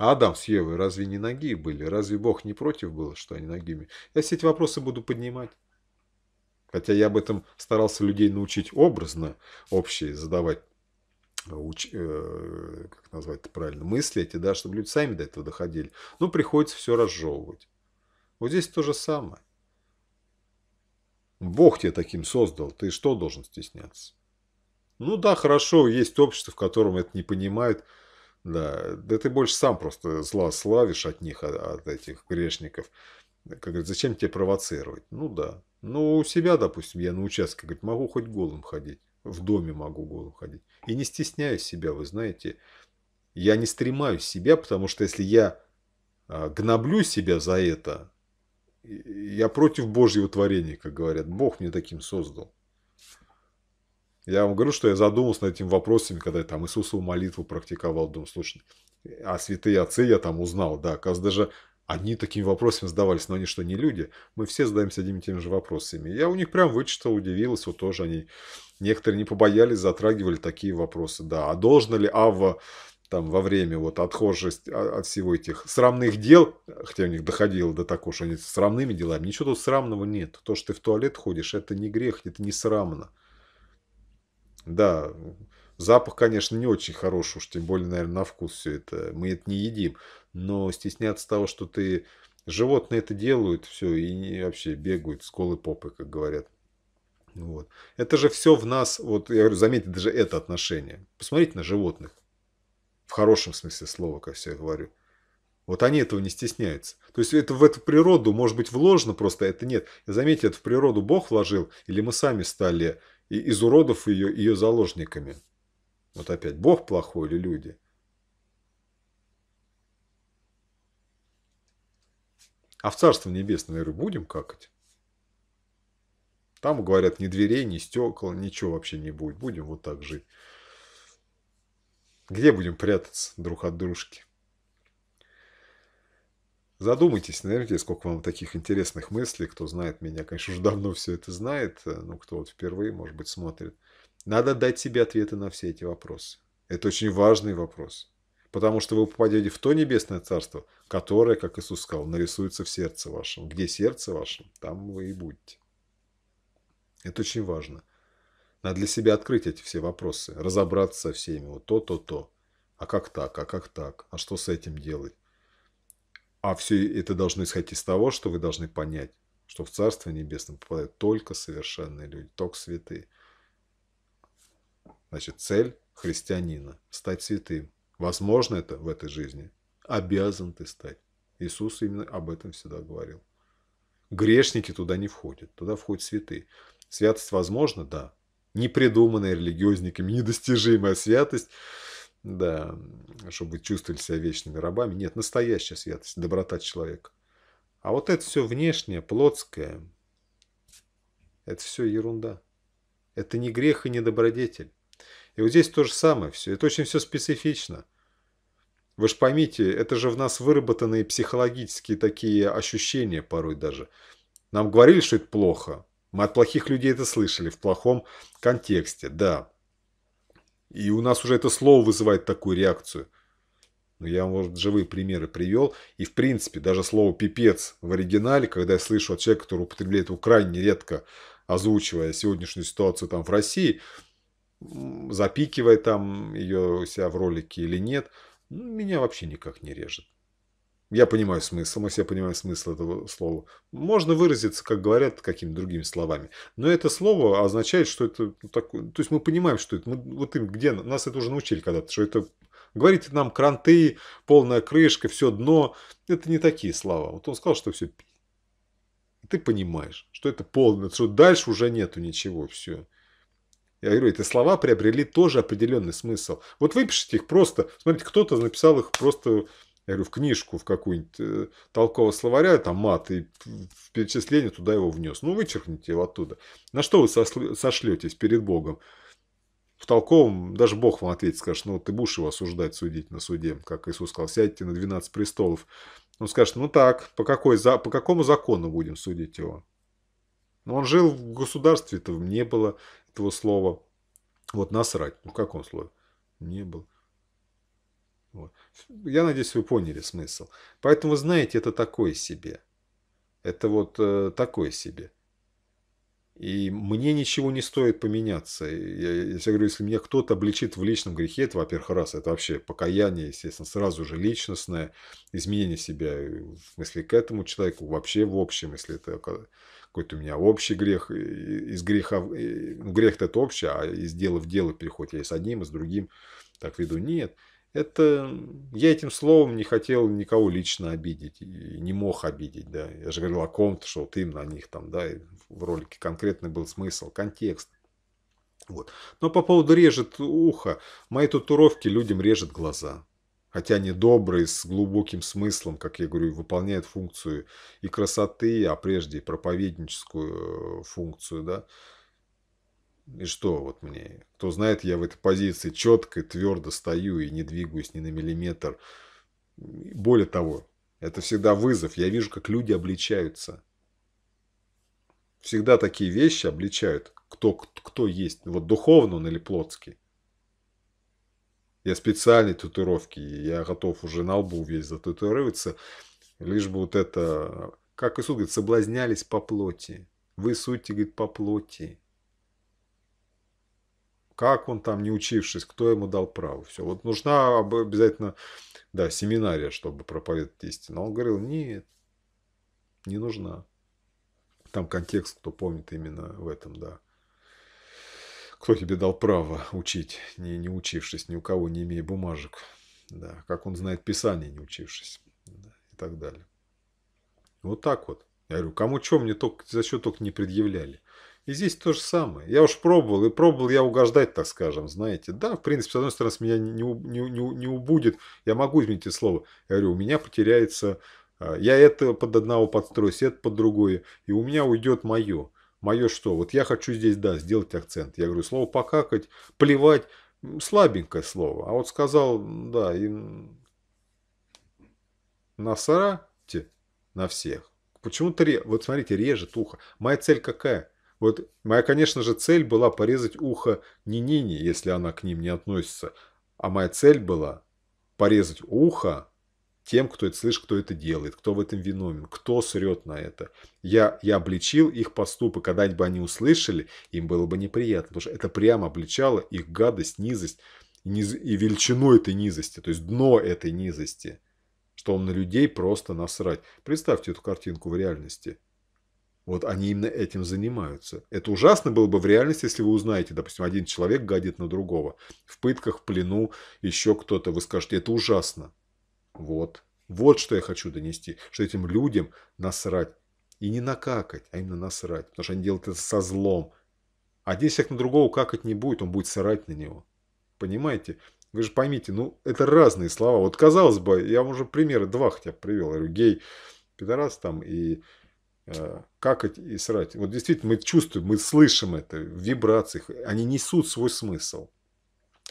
А Адам с Евой разве не ноги были? Разве Бог не против был, что они ногими? Я все эти вопросы буду поднимать. Хотя я об этом старался людей научить образно, общие задавать э, уч, э, как назвать это правильно, мысли эти, да, чтобы люди сами до этого доходили. Но приходится все разжевывать. Вот здесь то же самое. Бог тебя таким создал, ты что должен стесняться? Ну да, хорошо, есть общество, в котором это не понимают, да, да ты больше сам просто зла славишь от них, а, от, этих грешников. Как говорят, зачем тебе провоцировать? Ну да. Ну, у себя, допустим, я на участке, говорит, могу хоть голым ходить. В доме могу голым ходить. И не стесняюсь себя, вы знаете. Я не стремаюсь себя, потому что если я а, гноблю себя за это, я против Божьего творения, как говорят. Бог мне таким создал. Я вам говорю, что я задумался над этим вопросами, когда я там Иисусову молитву практиковал, думал, слушай, а святые отцы я там узнал, да, оказывается, даже они такими вопросами задавались, но они что, не люди? Мы все задаемся одними и теми же вопросами. Я у них прям вычитал, удивился, вот тоже они, некоторые не побоялись, затрагивали такие вопросы, да. А должно ли Ава там во время вот отхожесть а, от всего этих срамных дел, хотя у них доходило до такого, что они срамными делами, ничего тут срамного нет. То, что ты в туалет ходишь, это не грех, это не срамно. Да, запах, конечно, не очень хороший, уж тем более, наверное, на вкус все это. Мы это не едим. Но стесняться того, что ты... Животные это делают, все, и вообще бегают с колы попы, как говорят. Вот. Это же все в нас, вот я говорю, заметьте даже это отношение. Посмотрите на животных. В хорошем смысле слова, как все я говорю. Вот они этого не стесняются. То есть это в эту природу, может быть, вложено просто, а это нет. Заметьте, это в природу Бог вложил, или мы сами стали и изуродов ее, ее заложниками. Вот опять, Бог плохой или люди? А в Царство Небесное, наверное, будем какать? Там, говорят, ни дверей, ни стекла ничего вообще не будет. Будем вот так жить. Где будем прятаться друг от дружки? Задумайтесь, наверное, сколько вам таких интересных мыслей. Кто знает меня, конечно, уже давно все это знает, Ну, кто вот впервые, может быть, смотрит. Надо дать себе ответы на все эти вопросы. Это очень важный вопрос. Потому что вы попадете в то небесное царство, которое, как Иисус сказал, нарисуется в сердце вашем. Где сердце ваше, там вы и будете. Это очень важно. Надо для себя открыть эти все вопросы, разобраться со всеми. Вот то, то, то. А как так? А как так? А что с этим делать? А все это должно исходить из того, что вы должны понять, что в Царство Небесное попадают только совершенные люди, только святые. Значит, цель христианина – стать святым. Возможно это в этой жизни. Обязан ты стать. Иисус именно об этом всегда говорил. Грешники туда не входят, туда входят святые. Святость возможна? Да. Непридуманная религиозниками, недостижимая святость – да, чтобы чувствовали себя вечными рабами. Нет, настоящая святость, доброта человека. А вот это все внешнее, плотское, это все ерунда. Это не грех и не добродетель. И вот здесь то же самое все. Это очень все специфично. Вы же поймите, это же в нас выработанные психологические такие ощущения порой даже. Нам говорили, что это плохо. Мы от плохих людей это слышали в плохом контексте, да. И у нас уже это слово вызывает такую реакцию. Но ну, я вам, может, живые примеры привел. И, в принципе, даже слово «пипец» в оригинале, когда я слышу от человека, который употребляет его крайне редко, озвучивая сегодняшнюю ситуацию там в России, запикивая там ее у себя в ролике или нет, ну, меня вообще никак не режет. Я понимаю смысл, мы все понимаем смысл этого слова. Можно выразиться, как говорят, какими другими словами. Но это слово означает, что это ну, такое... То есть мы понимаем, что это... Мы, вот им, где... Нас это уже научили когда-то, что это... Говорите нам кранты, полная крышка, все дно. Это не такие слова. Вот он сказал, что все Ты понимаешь, что это полное, что дальше уже нету ничего, все. Я говорю, эти слова приобрели тоже определенный смысл. Вот выпишите их просто. Смотрите, кто-то написал их просто я говорю, в книжку, в какую-нибудь э, толкового словаря, там мат и в перечисление туда его внес. Ну, вычеркните его оттуда. На что вы сошлетесь перед Богом? В толковом даже Бог вам ответит, скажет, ну, ты будешь его осуждать, судить на суде, как Иисус сказал, сядьте на 12 престолов. Он скажет, ну так, по, какой, за, по какому закону будем судить его? Но ну, он жил в государстве, этого не было этого слова. Вот насрать, ну в каком слове? Не было. Вот. Я надеюсь, вы поняли смысл. Поэтому, знаете, это такое себе. Это вот э, такое себе. И мне ничего не стоит поменяться. Я, я говорю, если меня кто-то обличит в личном грехе, это, во-первых, раз, это вообще покаяние, естественно, сразу же личностное, изменение себя, э, в смысле, к этому человеку, вообще в общем, если это какой-то у меня общий грех, э, из греха, ну, грех-то это общий, а из дела в дело переходит я и с одним, и с другим так веду. Нет, это я этим словом не хотел никого лично обидеть, не мог обидеть, да. Я же говорил о ком-то, что вот им на них там, да, и в ролике конкретный был смысл, контекст. Вот. Но по поводу режет ухо, мои татуировки людям режет глаза. Хотя они добрые, с глубоким смыслом, как я говорю, выполняют функцию и красоты, а прежде проповедническую э, функцию, да. И что вот мне? Кто знает, я в этой позиции четко и твердо стою и не двигаюсь ни на миллиметр. Более того, это всегда вызов. Я вижу, как люди обличаются. Всегда такие вещи обличают. Кто, кто есть? Вот духовно он или плотский? Я специальные татуировки. Я готов уже на лбу весь зататуироваться. Лишь бы вот это... Как Иисус говорит, соблазнялись по плоти. Вы сути, говорит, по плоти как он там, не учившись, кто ему дал право. Все, вот нужна обязательно, да, семинария, чтобы проповедовать истину. А он говорил, нет, не нужна. Там контекст, кто помнит именно в этом, да. Кто тебе дал право учить, не, не учившись, ни у кого не имея бумажек. Да, как он знает Писание, не учившись. Да, и так далее. Вот так вот. Я говорю, кому что, мне только, за счет только не предъявляли. И здесь то же самое. Я уж пробовал, и пробовал я угождать, так скажем, знаете. Да, в принципе, с одной стороны, с меня не, не, не, не убудет, я могу изменить это слово. Я говорю, у меня потеряется, а, я это под одного подстроюсь, это под другое, и у меня уйдет мое. Мое что? Вот я хочу здесь, да, сделать акцент. Я говорю, слово покакать, плевать, слабенькое слово. А вот сказал, да, им насрать на всех. Почему-то, вот смотрите, режет ухо. Моя цель какая? Вот моя, конечно же, цель была порезать ухо Нинине, если она к ним не относится, а моя цель была порезать ухо тем, кто это слышит, кто это делает, кто в этом виновен, кто срет на это. Я, я обличил их поступок, когда бы они услышали, им было бы неприятно, потому что это прямо обличало их гадость, низость низ, и величину этой низости, то есть дно этой низости, что он на людей просто насрать. Представьте эту картинку в реальности – вот они именно этим занимаются. Это ужасно было бы в реальности, если вы узнаете, допустим, один человек гадит на другого. В пытках, в плену, еще кто-то. Вы скажете, это ужасно. Вот. Вот что я хочу донести. Что этим людям насрать. И не накакать, а именно насрать. Потому что они делают это со злом. А здесь человек на другого какать не будет, он будет срать на него. Понимаете? Вы же поймите, ну, это разные слова. Вот, казалось бы, я уже примеры два хотя бы привел. Я говорю, гей, пидорас там и Э, как и срать. Вот действительно, мы чувствуем, мы слышим это в вибрациях. Они несут свой смысл.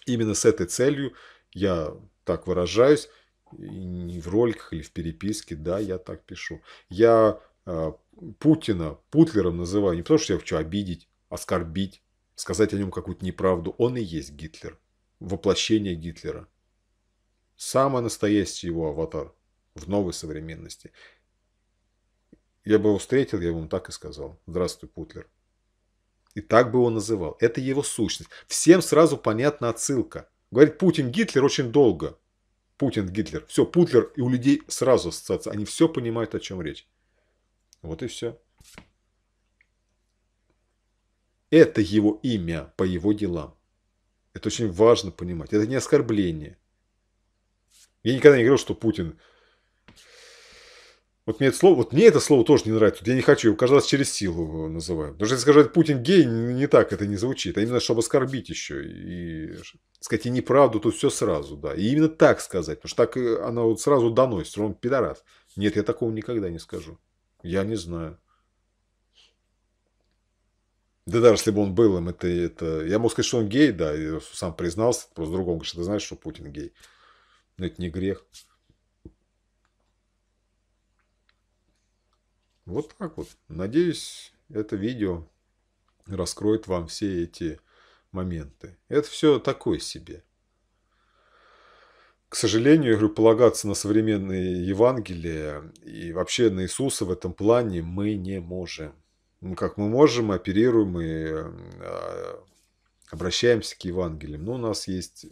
Именно с этой целью я так выражаюсь, не в роликах или в переписке, да, я так пишу. Я э, Путина Путлером называю не потому, что я хочу обидеть, оскорбить, сказать о нем какую-то неправду. Он и есть Гитлер. Воплощение Гитлера. Самый настоящий его аватар в новой современности. Я бы его встретил, я бы ему так и сказал. Здравствуй, Путлер. И так бы его называл. Это его сущность. Всем сразу понятна отсылка. Говорит Путин, Гитлер очень долго. Путин, Гитлер. Все, Путлер и у людей сразу ассоциация. Они все понимают, о чем речь. Вот и все. Это его имя по его делам. Это очень важно понимать. Это не оскорбление. Я никогда не говорил, что Путин вот мне это слово, вот мне это слово тоже не нравится. я не хочу, его каждый раз через силу э, называю. Потому если сказать Путин гей, не так это не звучит. А именно, чтобы оскорбить еще. И сказать и неправду, тут все сразу, да. И именно так сказать. Потому что так э, она вот сразу доносит, что он пидорас. Нет, я такого никогда не скажу. Я не знаю. Да даже если бы он был им, это, это... Я мог сказать, что он гей, да, и сам признался, просто другому говорит, что ты знаешь, что Путин гей. Но это не грех. Вот так вот. Надеюсь, это видео раскроет вам все эти моменты. Это все такое себе. К сожалению, я говорю, полагаться на современные Евангелия и вообще на Иисуса в этом плане мы не можем. Ну, как мы можем, оперируем и а, обращаемся к Евангелиям. Но у нас есть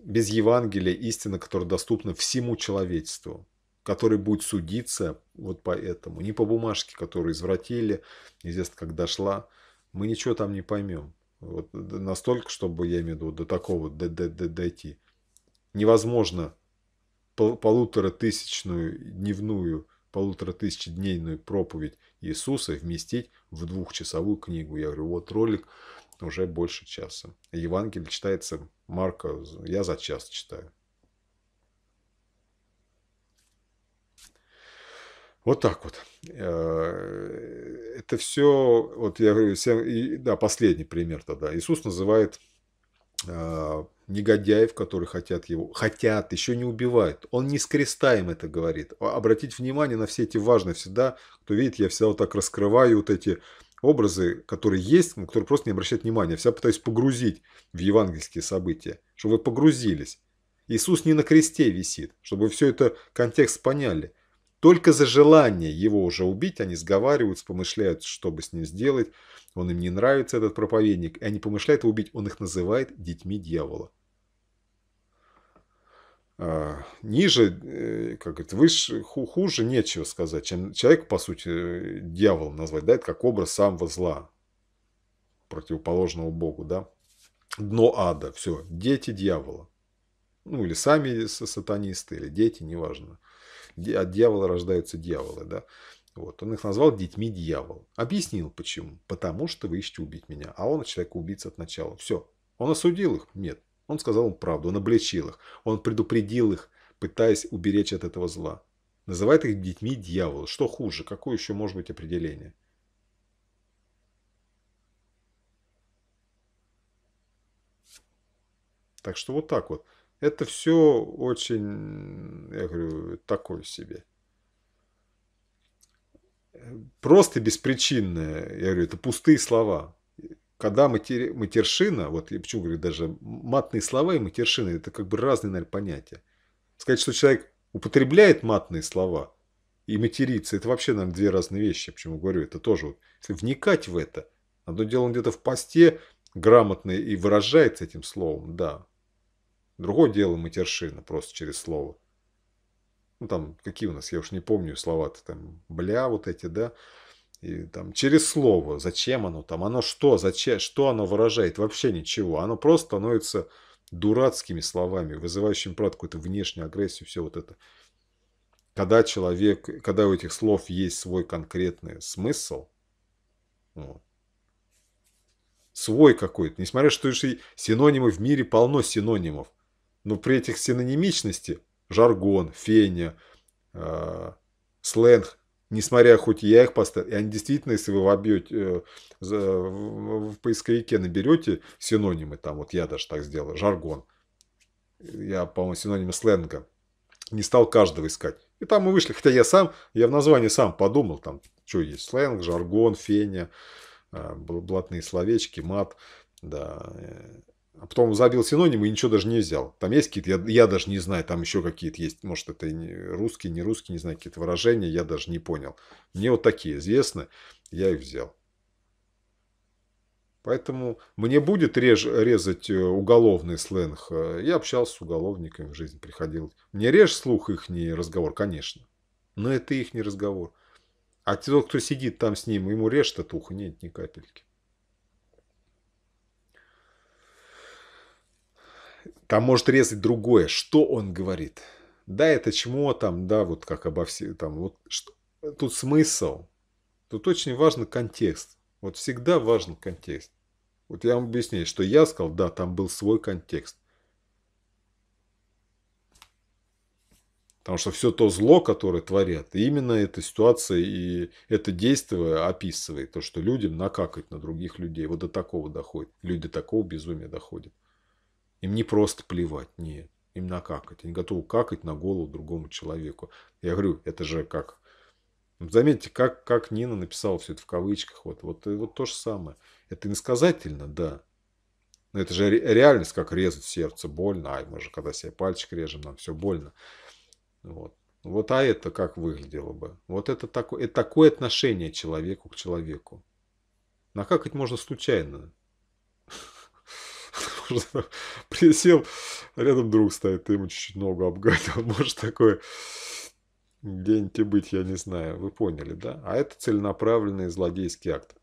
без Евангелия истина, которая доступна всему человечеству который будет судиться вот по этому, не по бумажке, которую извратили, неизвестно как дошла, мы ничего там не поймем. Вот настолько, чтобы, я имею в виду, до такого до, до, до, дойти. Невозможно пол, тысячную дневную, полутора полуторатысячедневную проповедь Иисуса вместить в двухчасовую книгу. Я говорю, вот ролик уже больше часа. Евангелие читается Марка, я за час читаю. Вот так вот. Э, это все, вот я говорю, всем. да, последний пример тогда. Иисус называет э, негодяев, которые хотят его, хотят, еще не убивают. Он не с креста им это говорит. А, Обратить внимание на все эти важные всегда, кто видит, я всегда вот так раскрываю вот эти образы, которые есть, на которые просто не обращают внимания. Я всегда пытаюсь погрузить в евангельские события, чтобы вы погрузились. Иисус не на кресте висит, чтобы вы все это контекст поняли. Только за желание его уже убить они сговариваются, помышляют, что бы с ним сделать. Он им не нравится, этот проповедник. И они помышляют его убить. Он их называет детьми дьявола. А, ниже, э, как это, выше, хуже нечего сказать, чем человек, по сути, э, дьявол назвать, да, это как образ самого зла, противоположного Богу, да. Дно ада, все, дети дьявола. Ну, или сами сатанисты, или дети, неважно. От дьявола рождаются дьяволы, да. Вот. Он их назвал детьми дьявола. Объяснил почему. Потому что вы ищете убить меня. А он человека убийца от начала. Все. Он осудил их? Нет. Он сказал им правду. Он обличил их. Он предупредил их, пытаясь уберечь от этого зла. Называет их детьми дьявола. Что хуже? Какое еще может быть определение? Так что вот так вот. Это все очень, я говорю, такое себе. Просто беспричинное, я говорю, это пустые слова. Когда матер матершина, вот я почему говорю, даже матные слова и матершина, это как бы разные, наверное, понятия. Сказать, что человек употребляет матные слова и материться, это вообще, наверное, две разные вещи, почему говорю, это тоже, вот, если вникать в это, одно дело, он где-то в посте грамотно и выражается этим словом, да, Другое дело матершина, просто через слово. Ну, там, какие у нас, я уж не помню слова-то, там, бля, вот эти, да, и там, через слово, зачем оно там, оно что, зачем, что оно выражает, вообще ничего, оно просто становится дурацкими словами, вызывающими, правда, какую-то внешнюю агрессию, все вот это. Когда человек, когда у этих слов есть свой конкретный смысл, вот, свой какой-то, несмотря что синонимы в мире полно синонимов, но ну, при этих синонимичности жаргон, феня, э, сленг, несмотря хоть я их поставил, и они действительно, если вы вобьете, э, в поисковике наберете синонимы, там вот я даже так сделал, жаргон, я, по-моему, синонимы сленга, не стал каждого искать. И там мы вышли, хотя я сам, я в названии сам подумал, там, что есть, сленг, жаргон, феня, э, блатные словечки, мат, да, э, а потом забил синонимы и ничего даже не взял. Там есть какие-то, я, я даже не знаю, там еще какие-то есть, может, это не русские, не русские, не знаю, какие-то выражения, я даже не понял. Мне вот такие известны, я их взял. Поэтому мне будет реж, резать э, уголовный сленг. Э, я общался с уголовниками в жизни, приходил. Мне режь слух их не разговор, конечно. Но это их не разговор. А тот, кто сидит там с ним, ему режь-то тухо, нет, ни капельки. там может резать другое, что он говорит. Да, это чему там, да, вот как обо всем, там, вот что, тут смысл. Тут очень важен контекст. Вот всегда важен контекст. Вот я вам объясняю, что я сказал, да, там был свой контекст. Потому что все то зло, которое творят, именно эта ситуация и это действие описывает. То, что людям накакать на других людей. Вот до такого доходит. Люди до такого безумия доходят. Им не просто плевать, нет. Им накакать. Они готовы какать на голову другому человеку. Я говорю, это же как... Ну, заметьте, как, как Нина написала все это в кавычках. Вот, вот, вот то же самое. Это иносказательно, да. Но это же реальность, как резать сердце больно. Ай, мы же когда себе пальчик режем, нам все больно. Вот. Вот а это как выглядело бы? Вот это такое, это такое отношение человеку к человеку. Накакать можно случайно. присел, рядом друг стоит, ты ему чуть-чуть ногу обгадил. Может такое где-нибудь быть, я не знаю. Вы поняли, да? А это целенаправленный злодейский акт.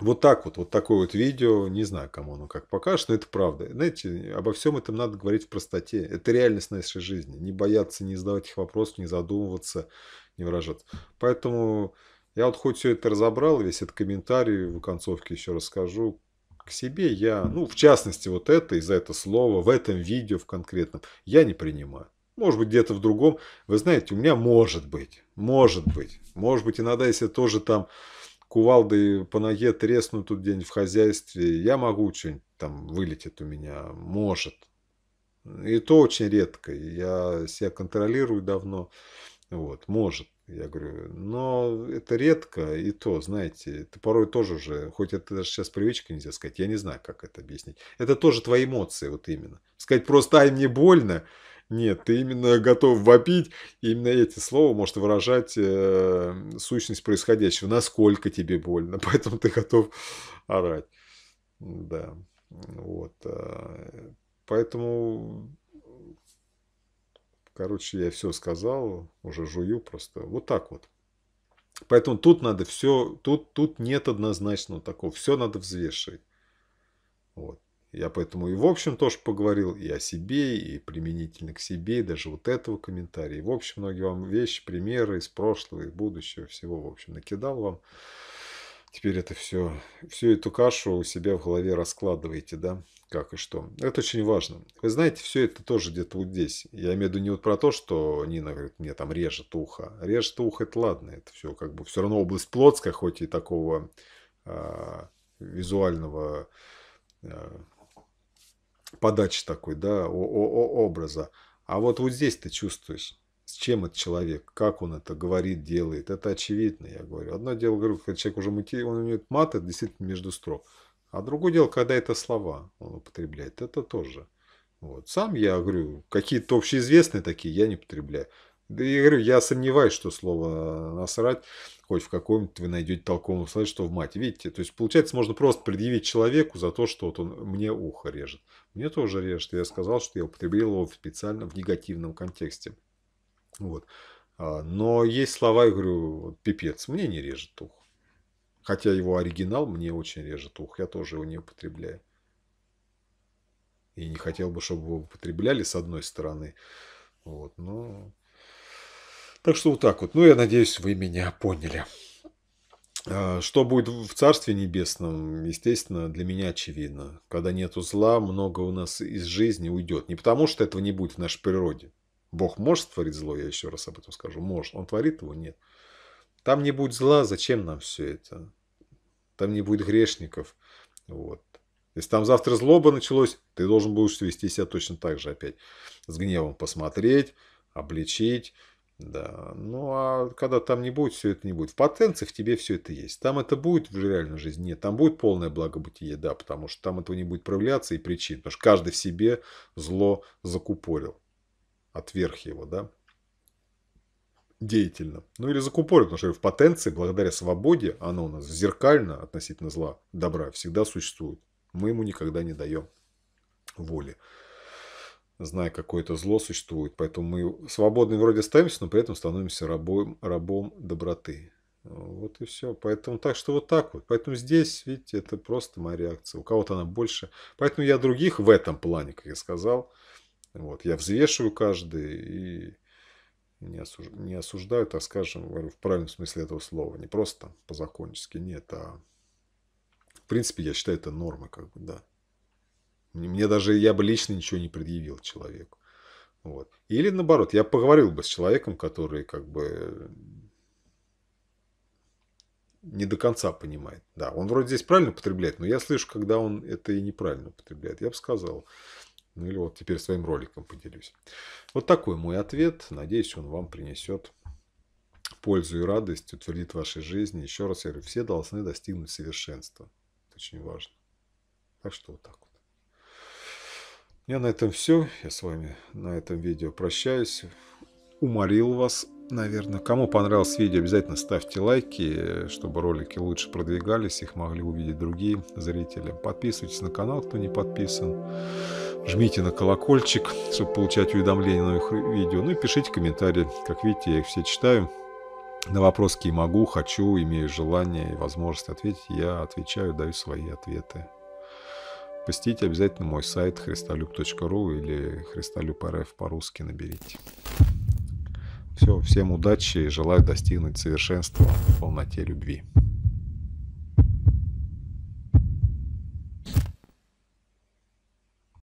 Вот так вот, вот такое вот видео, не знаю, кому оно как покажет, но это правда. Знаете, обо всем этом надо говорить в простоте. Это реальность нашей жизни. Не бояться, не задавать их вопросов, не задумываться, не выражаться. Поэтому я вот хоть все это разобрал, весь этот комментарий в концовке еще расскажу, к себе я, ну, в частности, вот это и за это слово, в этом видео в конкретном, я не принимаю. Может быть, где-то в другом. Вы знаете, у меня может быть, может быть. Может быть, иногда, если тоже там кувалды по ноге треснут тут день в хозяйстве, я могу что-нибудь там вылетит у меня, может. И то очень редко. Я себя контролирую давно. Вот, может. Я говорю, но это редко, и то, знаете, это порой тоже уже, хоть это даже сейчас привычка нельзя сказать, я не знаю, как это объяснить. Это тоже твои эмоции, вот именно. Сказать просто «ай, мне больно», нет, ты именно готов вопить, именно эти слова может выражать э, сущность происходящего, насколько тебе больно, поэтому ты готов орать. Да, вот. Э, поэтому Короче, я все сказал, уже жую просто. Вот так вот. Поэтому тут надо все, тут, тут нет однозначного такого. Все надо взвешивать. Вот. Я поэтому и в общем тоже поговорил и о себе, и применительно к себе, и даже вот этого комментария. И в общем, многие вам вещи, примеры из прошлого и будущего, всего, в общем, накидал вам. Теперь это все, всю эту кашу у себя в голове раскладываете, да, как и что. Это очень важно. Вы знаете, все это тоже где-то вот здесь. Я имею в виду не вот про то, что Нина говорит, мне там режет ухо. Режет ухо, это ладно, это все как бы все равно область Плотска, хоть и такого э, визуального э, подачи такой, да, о -о -о образа. А вот вот здесь ты чувствуешь чем этот человек, как он это говорит, делает. Это очевидно, я говорю. Одно дело, говорю, когда человек уже мутирует, он умеет мат, это действительно между строк. А другое дело, когда это слова он употребляет, это тоже. Вот. Сам я говорю, какие-то общеизвестные такие я не употребляю. Да я говорю, я сомневаюсь, что слово «насрать» хоть в каком-нибудь вы найдете толковом слове, что в мать. Видите, то есть получается, можно просто предъявить человеку за то, что вот он мне ухо режет. Мне тоже режет. Я сказал, что я употребил его специально в негативном контексте. Вот. А, но есть слова, я говорю, пипец, мне не режет ух. Хотя его оригинал мне очень режет ух, я тоже его не употребляю. И не хотел бы, чтобы его употребляли, с одной стороны. Вот, но... Ну. Так что вот так вот. Ну, я надеюсь, вы меня поняли. А, что будет в Царстве Небесном, естественно, для меня очевидно. Когда нету зла, много у нас из жизни уйдет. Не потому, что этого не будет в нашей природе. Бог может творить зло, я еще раз об этом скажу, может. Он творит его? Нет. Там не будет зла, зачем нам все это? Там не будет грешников. Вот. Если там завтра злоба началось, ты должен будешь вести себя точно так же опять. С гневом посмотреть, обличить. Да. Ну, а когда там не будет, все это не будет. В потенциях в тебе все это есть. Там это будет в реальной жизни? Нет. Там будет полное благобытие, да, потому что там этого не будет проявляться и причин. Потому что каждый в себе зло закупорил отверг его, да, деятельно. Ну или закупорит, потому что в потенции, благодаря свободе, оно у нас зеркально относительно зла, добра, всегда существует. Мы ему никогда не даем воли. Зная, какое-то зло существует. Поэтому мы свободны вроде остаемся, но при этом становимся рабом, рабом доброты. Вот и все. Поэтому так что вот так вот. Поэтому здесь, видите, это просто моя реакция. У кого-то она больше. Поэтому я других в этом плане, как я сказал, вот, я взвешиваю каждый и не, осуж... не осуждаю, так скажем, в правильном смысле этого слова. Не просто по-закончески, нет, а в принципе, я считаю, это норма, как бы, да. Мне даже, я бы лично ничего не предъявил человеку. Вот. Или наоборот, я поговорил бы с человеком, который как бы не до конца понимает. Да, он вроде здесь правильно употребляет, но я слышу, когда он это и неправильно употребляет. Я бы сказал, ну или вот теперь своим роликом поделюсь. Вот такой мой ответ. Надеюсь, он вам принесет пользу и радость, утвердит в вашей жизни. Еще раз я говорю, все должны достигнуть совершенства. Это очень важно. Так что вот так вот. У на этом все. Я с вами на этом видео прощаюсь. Уморил вас наверное. Кому понравилось видео, обязательно ставьте лайки, чтобы ролики лучше продвигались, их могли увидеть другие зрители. Подписывайтесь на канал, кто не подписан. Жмите на колокольчик, чтобы получать уведомления о новых видео. Ну и пишите комментарии. Как видите, я их все читаю. На вопросы, какие могу, хочу, имею желание и возможность ответить, я отвечаю, даю свои ответы. Посетите обязательно мой сайт христолюб.ру или христолюб.рф по-русски наберите. Все, всем удачи и желаю достигнуть совершенства в полноте любви.